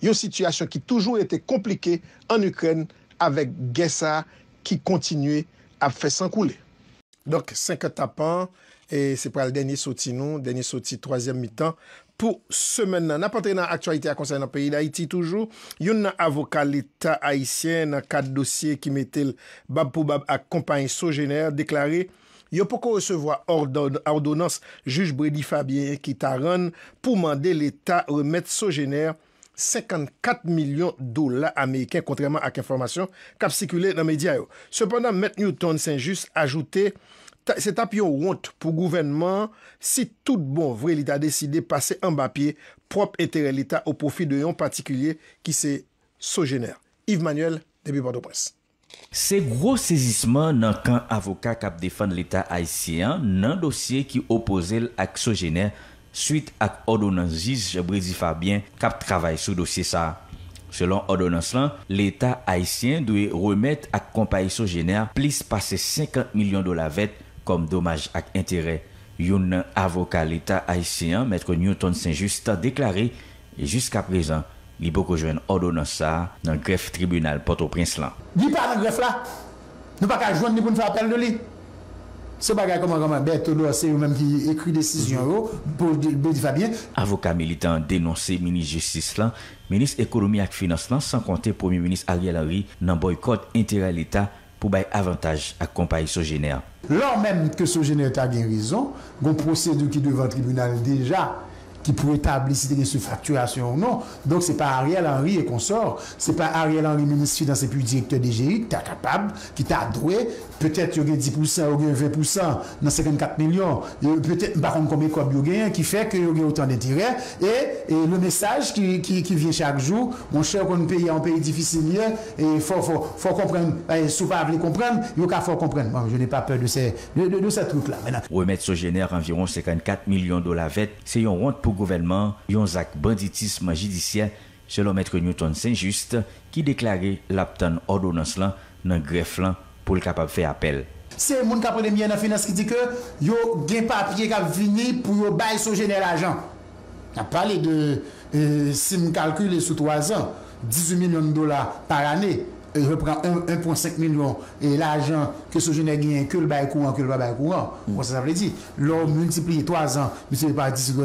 Yo situasyon ki toujou etè komplike an Ukren avèk Gessa ki kontinue ap fè sankoule. Donk, 5 tapan e se pral denye soti nou, denye soti 3e mitan. Pou semen nan, nan patre nan aktualite a konsey nan peyi d'Haiti toujou, yon nan avoka l'Etat Haitien nan kat dosye ki metel bab pou bab ak kompany soujener, deklare, yon pou ko resevoa ordonans juj Bredi Fabien ki taran pou mande l'Etat remet soujener 54 milyon dola Ameriken kontreman ak informasyon kap sikule nan media yo. Sependan, Met Newton s'enjus ajoute... se tap yon ront pou gouvenman si tout bon vre lita deside pase an bapye prop etere lita ou profi de yon patikulye ki se sojener. Yves Manuel, Debut Bordeaux Presse. Se gro sezisman nan kan avoka kap defan lita Haitien nan dosye ki opose l ak sojener suite ak ordonans jiz Jebrezi Fabien kap travay sou dosye sa. Selon ordonans lan, lita Haitien dewe remet ak kompaye sojener plis pase 50 milyon dola vet kom domaj ak intere yon nan avoka l'Etat Haitien, Mètre Newton Saint-Justin, deklaré et jusqu'à présent, li bo kojwen ordo nan sa nan gref tribunal Port-au-Prince-Lan. Avoka militan denonse mini-justice lan, menis ekonomi ak finance lan, san konte premier menis Ariel Henry nan boykot intere l'Etat Haitien. pou bay avantage ak kompay sou jenè an. Lors menm ke sou jenè an ta gen rizon, goun prosedou ki devan tribunal deja qui pourrait établir si c'était une ou non. Donc, c'est pas Ariel Henry et consort. C'est pas Ariel Henry, ministre dans ses plus directeur DGI, qui est capable, qui t'a adoué. Peut-être qu'il y a 10%, il 20% dans 54 millions. Peut-être, par contre, combien de qui fait qu'il y a autant d'intérêt. Et, et, le message qui, vient chaque jour, mon cher, qu'on paye, en pays difficile, et il faut, faut, faut, comprendre. Souvent vous ne comprendre, il faut comprendre. je n'ai pas peur de ces, de, de, de là Remettre ce génère environ 54 millions de dollars c'est une honte pour ou gouvenman yon zak banditisma jidisyen selon mètre Newton Saint-Just ki deklare lapten ordonans lan nan greflan pou l kapap fè apel. Se moun kapre demye nan finans ki dike yo gen papye kap vini pou yo bay sou jener ajan. A pale de eh, si mou kalkule sou 3 an 18 milyon dola par anè. il reprend 1,5 million et l'argent que ce jeune gagne que le bail courant, que le bail courant. Mm. Ça, ça veut dire. L'homme multiplie 3 ans, monsieur par 10,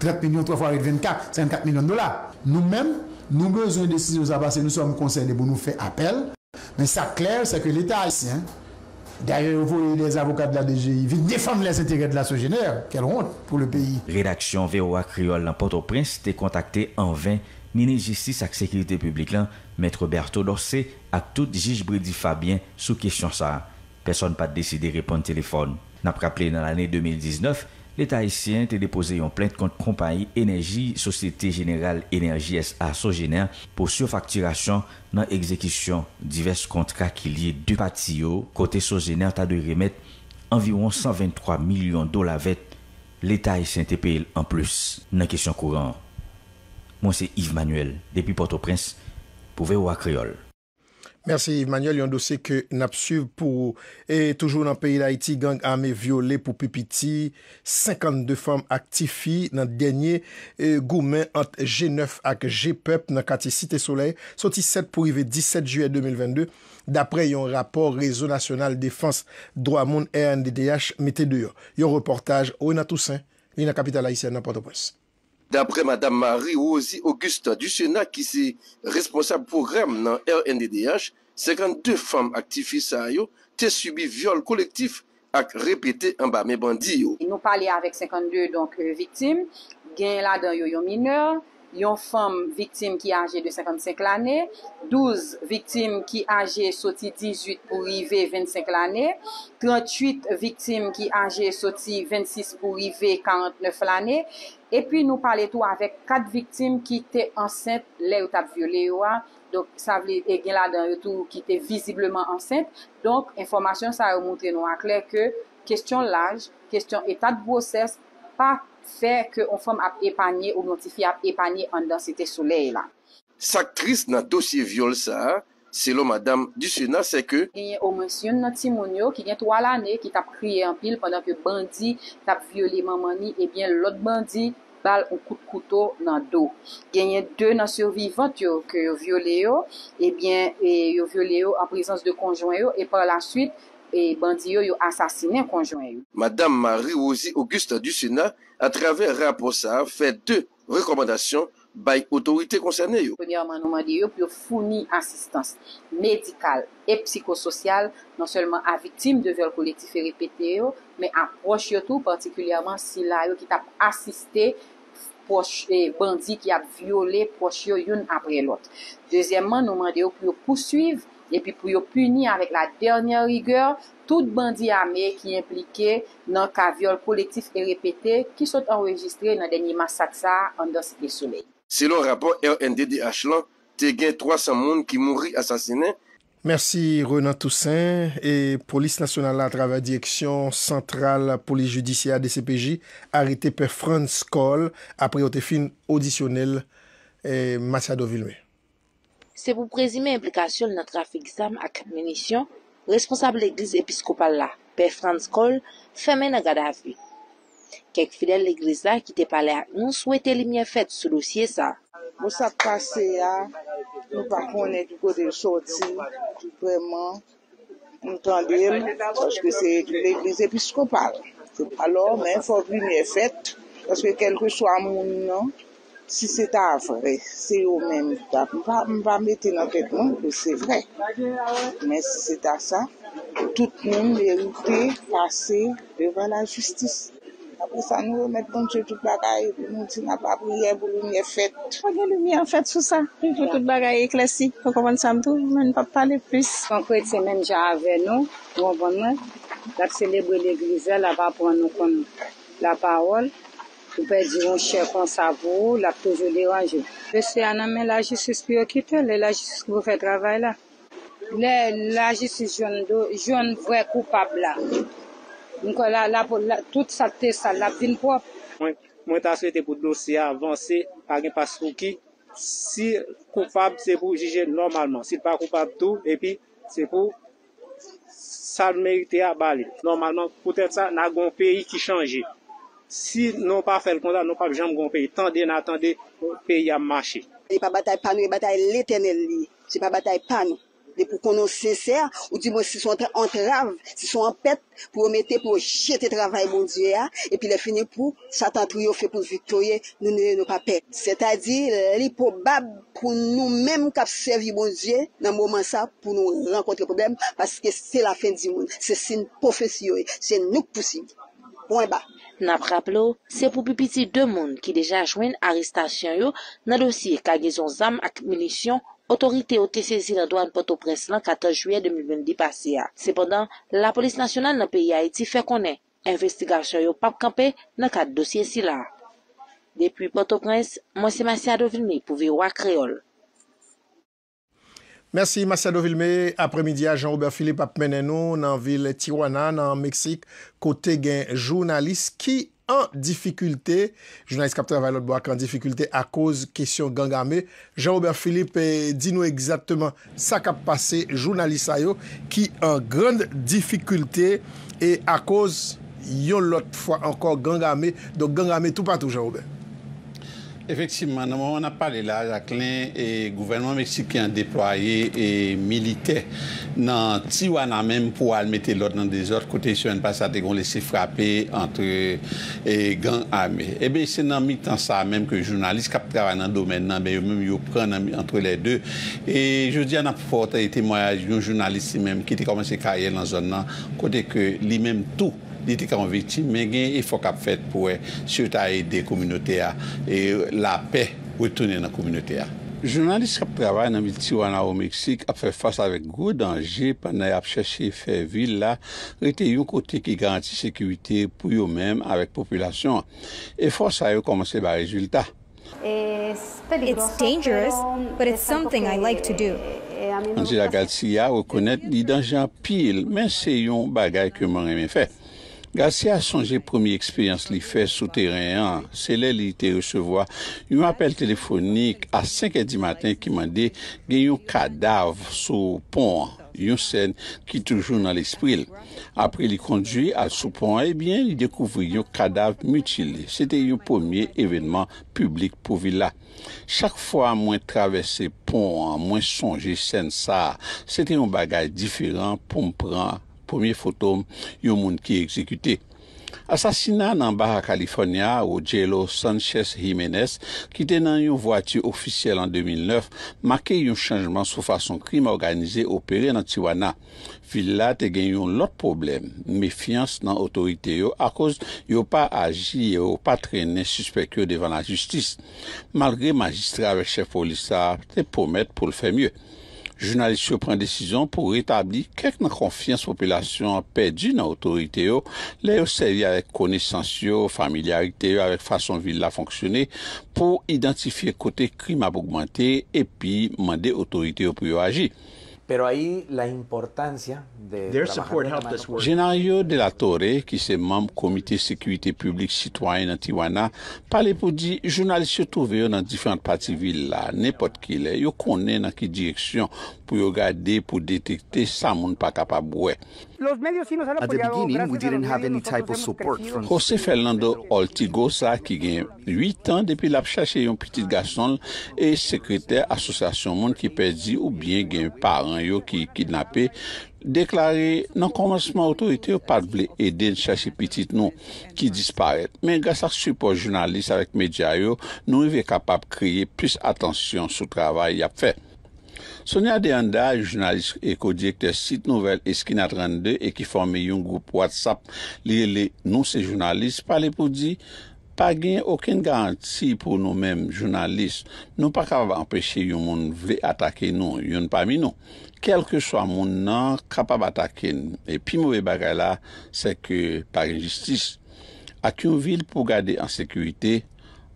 30 millions, 3 fois 24, 54 millions de dollars. Nous-mêmes, nous avons besoin de décisions à passer, nous sommes concernés pour nous faire appel. Mais ça clair, c'est que l'État haïtien, D'ailleurs, vous voyez les avocats de la DGI ils défendre les intérêts de la sogénère. Quelle honte pour le pays. Rédaction VOA Criole dans Port-au-Prince t'est contacté en vain Mene jistis ak sekilite publik lan, mètre Berthoud orse ak tout jich Bredi Fabien sou kèsyon sa. Pèson pa dèside repon tèlefon. Napraple nan l'anè 2019, l'Etat Hissien te depose yon plènte kont kompanyi Energi, Sosité Générale Energi S.A. Sojénère, pou soufaktirasyon nan ekzekisyon divers kontrak ki liye dè patiyo. Kote Sojénère ta de remète anviron 123 milyon dola vet l'Etat Hissien te pèl en plus nan kèsyon kouran. Mwen se Yves Manuel, depi Port-au-Prince, pou vewa kreol. Mwen se Yves Manuel, yon dosye ke nap suv pou e toujou nan peyi la iti gang ame viole pou pipiti. 52 fom aktifi nan denye goumen ant G9 ak GPEP nan kati Site Soleil. Soti 7 pou yve 17 juye 2022. Dapre yon rapor, Rezo Nacional Défense Droit Monde et NDDH mette deyo. Yon reportaj ou yon atousen yon kapital la iti nan Port-au-Prince. Dapre Madame Marie-Ozzy Auguste du Sénat ki si responsable pou rem nan RNDDH, 52 fom aktivisa yo te subi viol kolektif ak repete ambame bandi yo. Nou pali avek 52 viktim gen la dan yoyo mineur. yon fom vitim ki aje de 55 l ane, 12 vitim ki aje soti 18 ou ive 25 l ane, 38 vitim ki aje soti 26 ou ive 49 l ane, epi nou pale tou avek 4 vitim ki te ansente le ou tap viole yo a, donk sa vle e gen la dan yon tou ki te vizibleman ansente, donk informasyon sa remoute nou a kler ke, kestyon l aje, kestyon etat bwoses, pa kwenye, Fè kè ou fèm ap epanye ou notifi ap epanye an dan sete souley la. Sak tris nan dosye viole sa, selo madame disye nan se kè. Genye ou monsiyon nan timoun yo ki genye 3 lane ki tap kriye an pil pandan ke bandi tap viole maman ni, e bien lòt bandi bal ou kout kouto nan do. Genye 2 nan survivant yo ke yo viole yo, e bien eh, yo viole yo ap rizans de konjou yo, e par la suite, e bandi yo yo asasine konjouen yo. Madame Marie-Rosie Auguste du Sénat non a travè rapos sa fè dè rekomandasyon bay otorite konsernè yo. Ponyèman nou mandi yo pou yo founi asistans medikal e psikosocial non sèlman a vitim de viol koletife repete yo mè aproche yo tou partikulyèman sila yo ki tap asiste bandi ki ap viole proche yo yon apre lot. Dezyèman nou mandi yo pou yo kousuiv Epi pou yo puni avèk la dernyan rigèr, tout bandi amè ki implike nan kaviol kolektif e repete ki sot anregistre nan denye massaksa an dos de soume. Se lo rapon RNDD hach lan, te gen 300 moun ki mouri asasine. Mersi Renan Toussaint, e polis nasyonal la travè diyeksyon sentral polis judisyè ade CPJ, arite pe France Call apri o te fin audisyonel eh, masya do vilme. Se pou prezime implikasyon nan trafik sam ak menisyon, responsable l'Eglise Episkopal la, pe Frans Kohl, femen a gada avi. Kek fidel l'Eglise la ki te pale a nou souwete li mye fet sou lousye sa. Bo sa kase ya, nou pa konen kou de choti, kou preman, nou kande, sajke se l'Eglise Episkopal. Alo, men fok li mye fet, sajke kelke chwa moun nou nan, Si se ta avre, se yo men, m va mette nan tet moun, se se vre. Men si se ta sa, tout moun, lè loutè, pase, lè vè la justis. Ape sa nou, mè tonche tout bagaye, moun ti na pa bouye, bou lou mè fèt. Mwen lè mè fèt sou sa, tout bagaye, klasik, mwen pa pale plus. Mwen kwe te men ja ave nou, bon mwen vè mè, dat se lebwe lè glize, la pa pou an nou kon la bawol, Ou pe di yon chef ansavou, lak toujou liranjou. Pese ananmen la jisis pi okite, le la jisis pou fè travay la. Le la jisis joun vwe koupab la. Nkwen la pou tout sa te salap din pwop. Mwen taswete pou dosye avanse agen paskou ki si koupab se pou jije normalman. Si pa koupab tou epi se pou salme yote a bale. Normalman pou tete sa nagon peyi ki chanje. Si nou pa fel konda, nou pa vijan mgon peyi. Tande na tande, peyi a machi. Li pa batay panou, li batay l'eternel li. Li pa batay panou. Li pou konon se ser, ou di mwen si son entrav, si son apet, pou omete pou jete travay moun diwe ya. E pi le fini pou, satan tou yo fe pou victoye, nou ne pa pet. Se ta di, li pou bab pou nou menm kapsevi moun diwe nan moun man sa pou nou renkontre problem. Paske se la fen di moun. Se sin profesi yo e. Se nou k posib. Mwen ba, nan praplo, se pou pipiti de moun ki deja jwen aristasyon yo nan dosye kagezon zam ak munisyon, otorite o te sezi la doan Port-au-Prince lan 14 juye 2010 pase ya. Sepondan, la polis nasyonal nan peyi a eti fe konen, investigasyon yo pap kampe nan kat dosye si lan. Depi Port-au-Prince, mwen semasi adovini pou viwa kreol. Mersi Masya Dovilme, apremidya Jean-Roubert Philippe ap menen nou nan vil Tijuana nan Meksik kote gen jounalist ki an difikulte, jounalist kapte avay lot bo ak an difikulte a koz kesyon gangame. Jean-Roubert Philippe, eh, di nou ekzatman sa kap pase jounalist a yo ki an grand difikulte e a koz yon lot fwa anko gangame, do gangame tout patou Jean-Roubert. Effectivement, on a parlé là, Jacqueline, et le gouvernement mexicain déployé et militaire dans Tijuana même pour mettre l'ordre dans des autres côté sur une passade qu'on laissé frapper entre et gangs armés. Eh bien, c'est dans le temps ça même que les journalistes qui travaillent dans le domaine, ben, même ils prennent entre les deux. Et je dis, y a des témoignage d'un journaliste même qui a commencé carrière dans la zone, côté que lui-même tout Dite ka mwen vitim men gen e fok ap fet pou e sio ta e de kominote a e la pe wè tounen nan kominote a. Jounanlis kap travay nan biti wana ou Meksik ap fè fòs avèk gwo danje panay ap chèche fè vil la, rete yon kote ki garanti sekwite pou yo mèm avèk populasyon. E fòs a yo komanse ba rezultat. E, it's dangerous, but it's something I like to do. E, e, Anzi la gatsiya wè konèt di danje an pil, men se yon bagay ke mwen remen fè. Gase a sonje promi eksperyans li fe sou teren an, se lè li ite recevoa, yon apel telefonik a 5 et 10 matin ki mande gen yon kadav sou pon, yon sen ki toujou nan l'espril. Apre li kondwi a sou pon, ebyen eh li dekouvri yon kadav mutili. Sete yon pomiye evenman publik pou vila. Chak fwa mwen travesse pon, mwen sonje sen sa, sete yon bagaj diferan pou mpran. poumye fotoum yon moun ki ekzekute. Asasina nan Barra Kalifornia ou Jello Sanchez Jimenez ki te nan yon vwati ofisyel an 2009 make yon chanjman sou fason krim organize opere nan Tijuana. Fil la te gen yon lot problem. Mefians nan otorite yo a koz yo pa agi e yo pa trene suspek yo devan la justis. Malgre magistre avek chef polisa te pomet pou l fe mye. Jounalist yo pren desizyon pou retabli kek nan konfians populasyon pe di nan otorite yo, le yo seri avek konesans yo, familiarite yo, avek fason vil la fonksyone pou identifiye kote krim apogmente epi mande otorite yo pou yo aji. Pero ay la importansya de... Genaryo de la Torre, ki se memb komite sekwite publik sitwane nan Tiwana, pale pou di, jounalist yo touve yo nan difiant pati vil la. Nepot ki le, yo konen nan ki diyeksyon. pou yo gade pou detekte sa moun pa kapab wè. Jose Fernando Holtigo sa ki gen 8 an depi lap chache yon pitit gaston e sekreter asosasyon moun ki pedi ou bien gen paran yo ki kidnape deklare nan konwansman otorite yo pat vle eden chache pitit nou ki disparet. Men gastak support jounalist avèk media yo nou yve kapab kriye plus atansyon sou travay yap fè. Sonia Deanda, jounaliste ekodirekte site nouvel Eskina 32 ekifome yon goup WhatsApp liyele nou se jounaliste pale pou di, pa gen oken garanti pou nou men jounaliste nou pa kapab apreche yon moun ve atake nou, yon pa mi nou. Kelke swa moun nan kapab atake nou. E pi mou ve bagay la se ke pari justice ak yon vil pou gade an sekurite,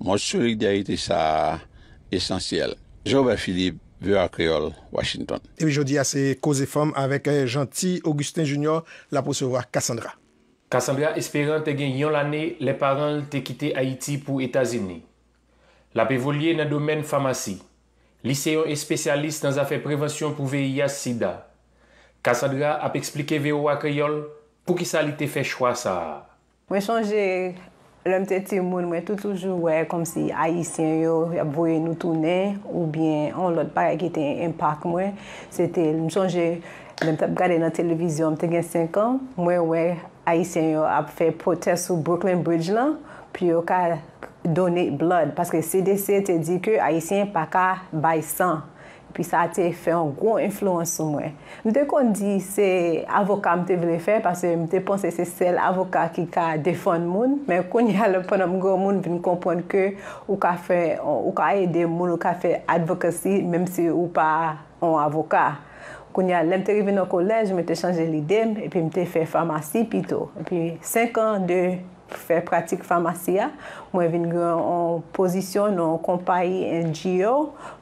moun sou yon dirite sa esensyel. Joube Filip Ve akreol, Washington. E bi jodi a se koze fom avek janti Augustin Junior la pou se vwa Kassandra. Kassandra, esperan te gen yon lane, le paran te kite Haiti pou Etasini. La pe volye nan domen famasi. Liseyon e spesyalist nan zafè prevensyon pou ve yasida. Kassandra ap eksplike ve akreol pou ki sa li te fè chwa sa. Mwen sonje lèm tè ti moun mwen toutoujou wè kom si Aisyen yo ap voye nou tounè ou bien an lot paka ki tè impak mwen, sè tè mwen chanjè, lèm tè ap gade nan televizyon mwen te gen 5 an, mwen wè Aisyen yo ap fè potè sou Brooklyn Bridge lan pi yo ka donate blood, paske CDC te di ke Aisyen paka bay san pi sa a te fe an gwan inflouans sou mwen. Mwen te kon di se avokat mwen te vle fe, parce mwen te ponse se sel avokat ki ka defon moun, men koun ya le ponan mwen moun vin kompon ke ou ka e de moun ou ka fe advokasi, menm se ou pa an avokat. Koun ya lem te rive nan kolèj, mwen te chanje lidem, epi mwen te fe farmasy pito. Epi 5 an de... Fè pratik famasy ya, mwen vin gwen an pozisyon nan an kompayi NGO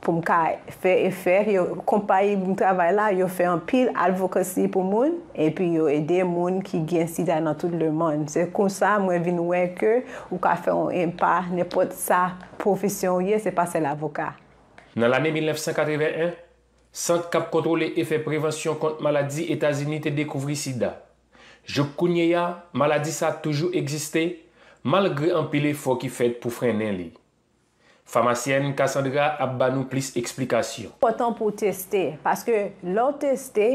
pou m ka fè efèr. Yon kompayi m travay la, yon fè an pil avokasy pou moun, epi yon edè moun ki gen sida nan tout le moun. Se konsa mwen vin wèkè ou ka fè an impar, nepot sa profisyon ye, se pa sel avokat. Nan l'anè 1981, Sankap kontrole efè prevensyon kont maladi Etasini te dekouvri sida. Jouk kounye ya, maladi sa toujou egziste, malgre anpile fok ki fet pou frenen li. Famasyen Kassandra Abbanou plis eksplikasyon. Potan pou teste, paske lor teste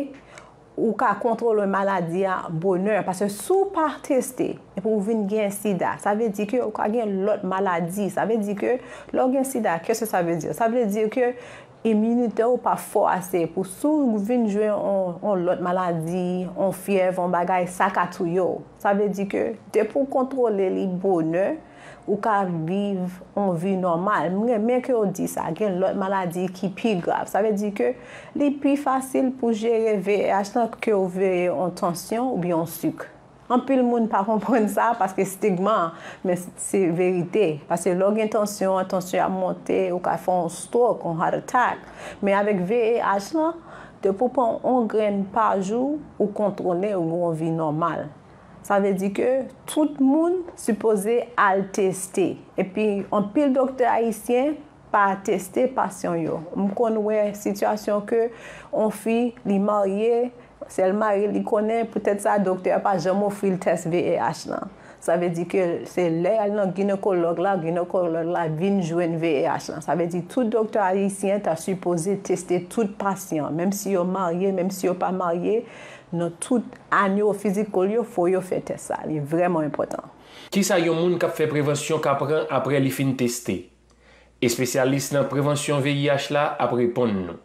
ou ka kontrole maladi ya boner. Paske sou par teste, e pou vin gen sida. Sa ve di ke ou ka gen lot maladi, sa ve di ke lor gen sida. Kese sa ve di? Sa ve di ke... Immunite ou pa fo ase pou sou vin jwen an lot maladi, an fyev, an bagay sakatou yo. Sa ve di ke te pou kontrole li bone ou ka viv an vi normal. Mwen men ke ou di sa gen lot maladi ki pi grav. Sa ve di ke li pi fasil pou jere ve asna ke ou ve an tansyon ou bi an suk. An pil moun pa kompren sa paske stigman, men se verite. Paske log intonsyon, intonsyon a monte ou ka fon stok, an hard attack. Men avek VH e la, de pou pon an gren pa jou ou kontrone ou moun vi normal. Sa ve di ke, tout moun se pose al testi. E pi, an pil doktor haisyen pa testi pasyon yo. M kon wè situasyon ke an fi li marye an pi, Se el mari li konen, pwetet sa dokte ap a jomo fril test VIH e lan. Sa ve di ke se le al nan gine kolor la, gine kolor la vin jwen VIH e lan. Sa ve di tout doktor ayisyen ta supose teste tout pasyon. Mem si yo marye, mem si yo pa marye, nou tout an yo fizik kol yo fo yo fe test sa. Li vreman impotant. Ki sa yon moun kap fe prevensyon kap ran apre li fin teste? Espesyalist nan prevensyon VIH la ap repon nou.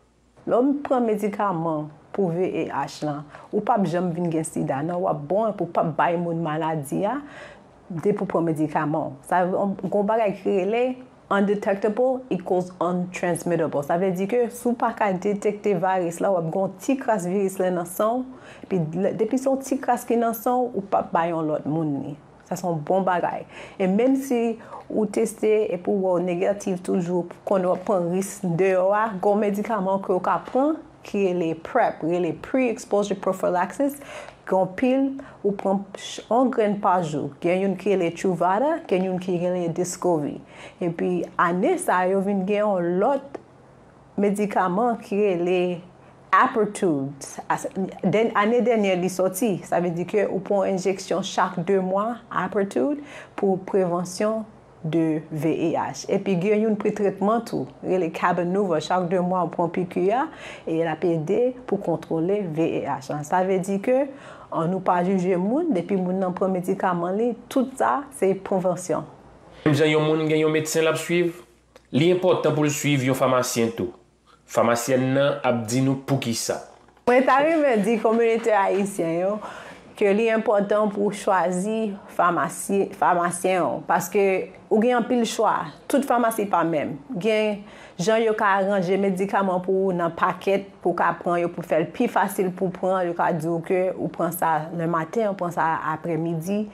Lom pren medikaman. pou VEH lan. Ou pap jom vin gen sida, nan wap bon, pou pap bay moun maladi ya, de pou pou medikaman. Sa, goun bagay krele, undetectable, it goes untransmittable. Sa ve di ke, sou pa ka detekte varis la, wap goun ti kras virus la nan san, pi depi son ti kras ki nan san, ou pap bayon lot moun ni. Sa son bon bagay. E men si, ou teste, e pou wou negatif toujou, kon wap pon ris dewa, goun medikaman kre wap pon, ki e le PrEP, ki e le pre-exposure prophylaxis, gen pil ou pou an gren pa jou. Gen yon ki e le Truvada, gen yon ki e le Descovy. E pi ane, sa yo vin gen yon lot medikaman ki e le Aperture. Ane denye li soti, sa ve di ke ou pou an injeksyon chak 2 mwa Aperture pou prevensyon prevensyon. de VIH. E Epi gen yon pritretment ou, re le kabe nou vwa chak 2 mwa ou prompi kuya e la pede pou kontrole VIH. E an sa ve di ke an nou pa juje moun, depi moun nan prometikaman li, tout sa se ponversyon. Mwen zan yon moun gen yon medisyen la psuiv, li important pou l'suiv yon famasyen tou. Famasyen nan ap di nou pou ki sa. Mwen tari men di komunite ayisyen yo, ke li important pou chwazi famasyen yo, paske Ou gen an pil chwa, tout fama se pa mem. Gen, jan yo ka ranje medikaman pou nan paket pou ka pran, yo pou fel pi fasil pou pran, yo ka dyo ke, ou pran sa le maten, ou pran sa apre midi.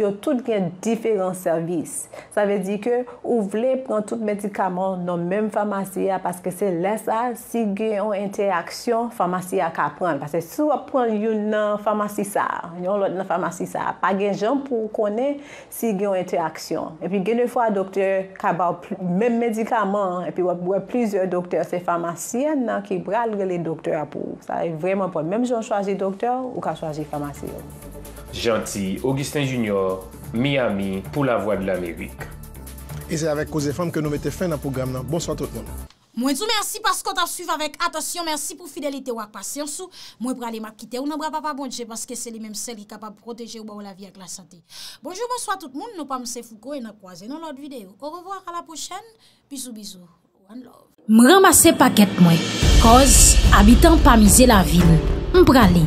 yo tout gen diferent servis. Sa ve di ke ou vle pran tout medikaman nan menm famasyan paske se lesa si gen yon interaksyon famasyan ka pran. Paske se wap pran yon nan famasy sa, yon lot nan famasy sa, pa gen jan pou kone si gen yon interaksyon. E pi gen yon fwa doktor ka bau menm medikaman e pi wap wap pweseur doktor se famasyan nan ki bralre le doktor apou. Sa e vreman pou. Menm jan chwaji doktor ou ka chwaji famasyan. Janty, Augustin Junior, Miami, pou la voix de l'Amérique. Eze avek koze fam ke nou mette fè nan pou gam nan. Bonsoit tout moun. Mwen tou mersi pasko ta suiv avèk. Atasyon mersi pou fidelite wak pasyansou. Mwen pralè mak kite ou nan brava pa bondje paske se li menm sel ki kapab proteje ou bon ba ou la vi ak la sante. Bonjou, bonsoit tout moun. Nou pa mse fukou e nan kwoaze nan lòd videyo. Korovoar, a la pochèn. Bizou, bizou. Mwen ramase paket mwen. Koz, abitan pa mize la vil. Mpralè.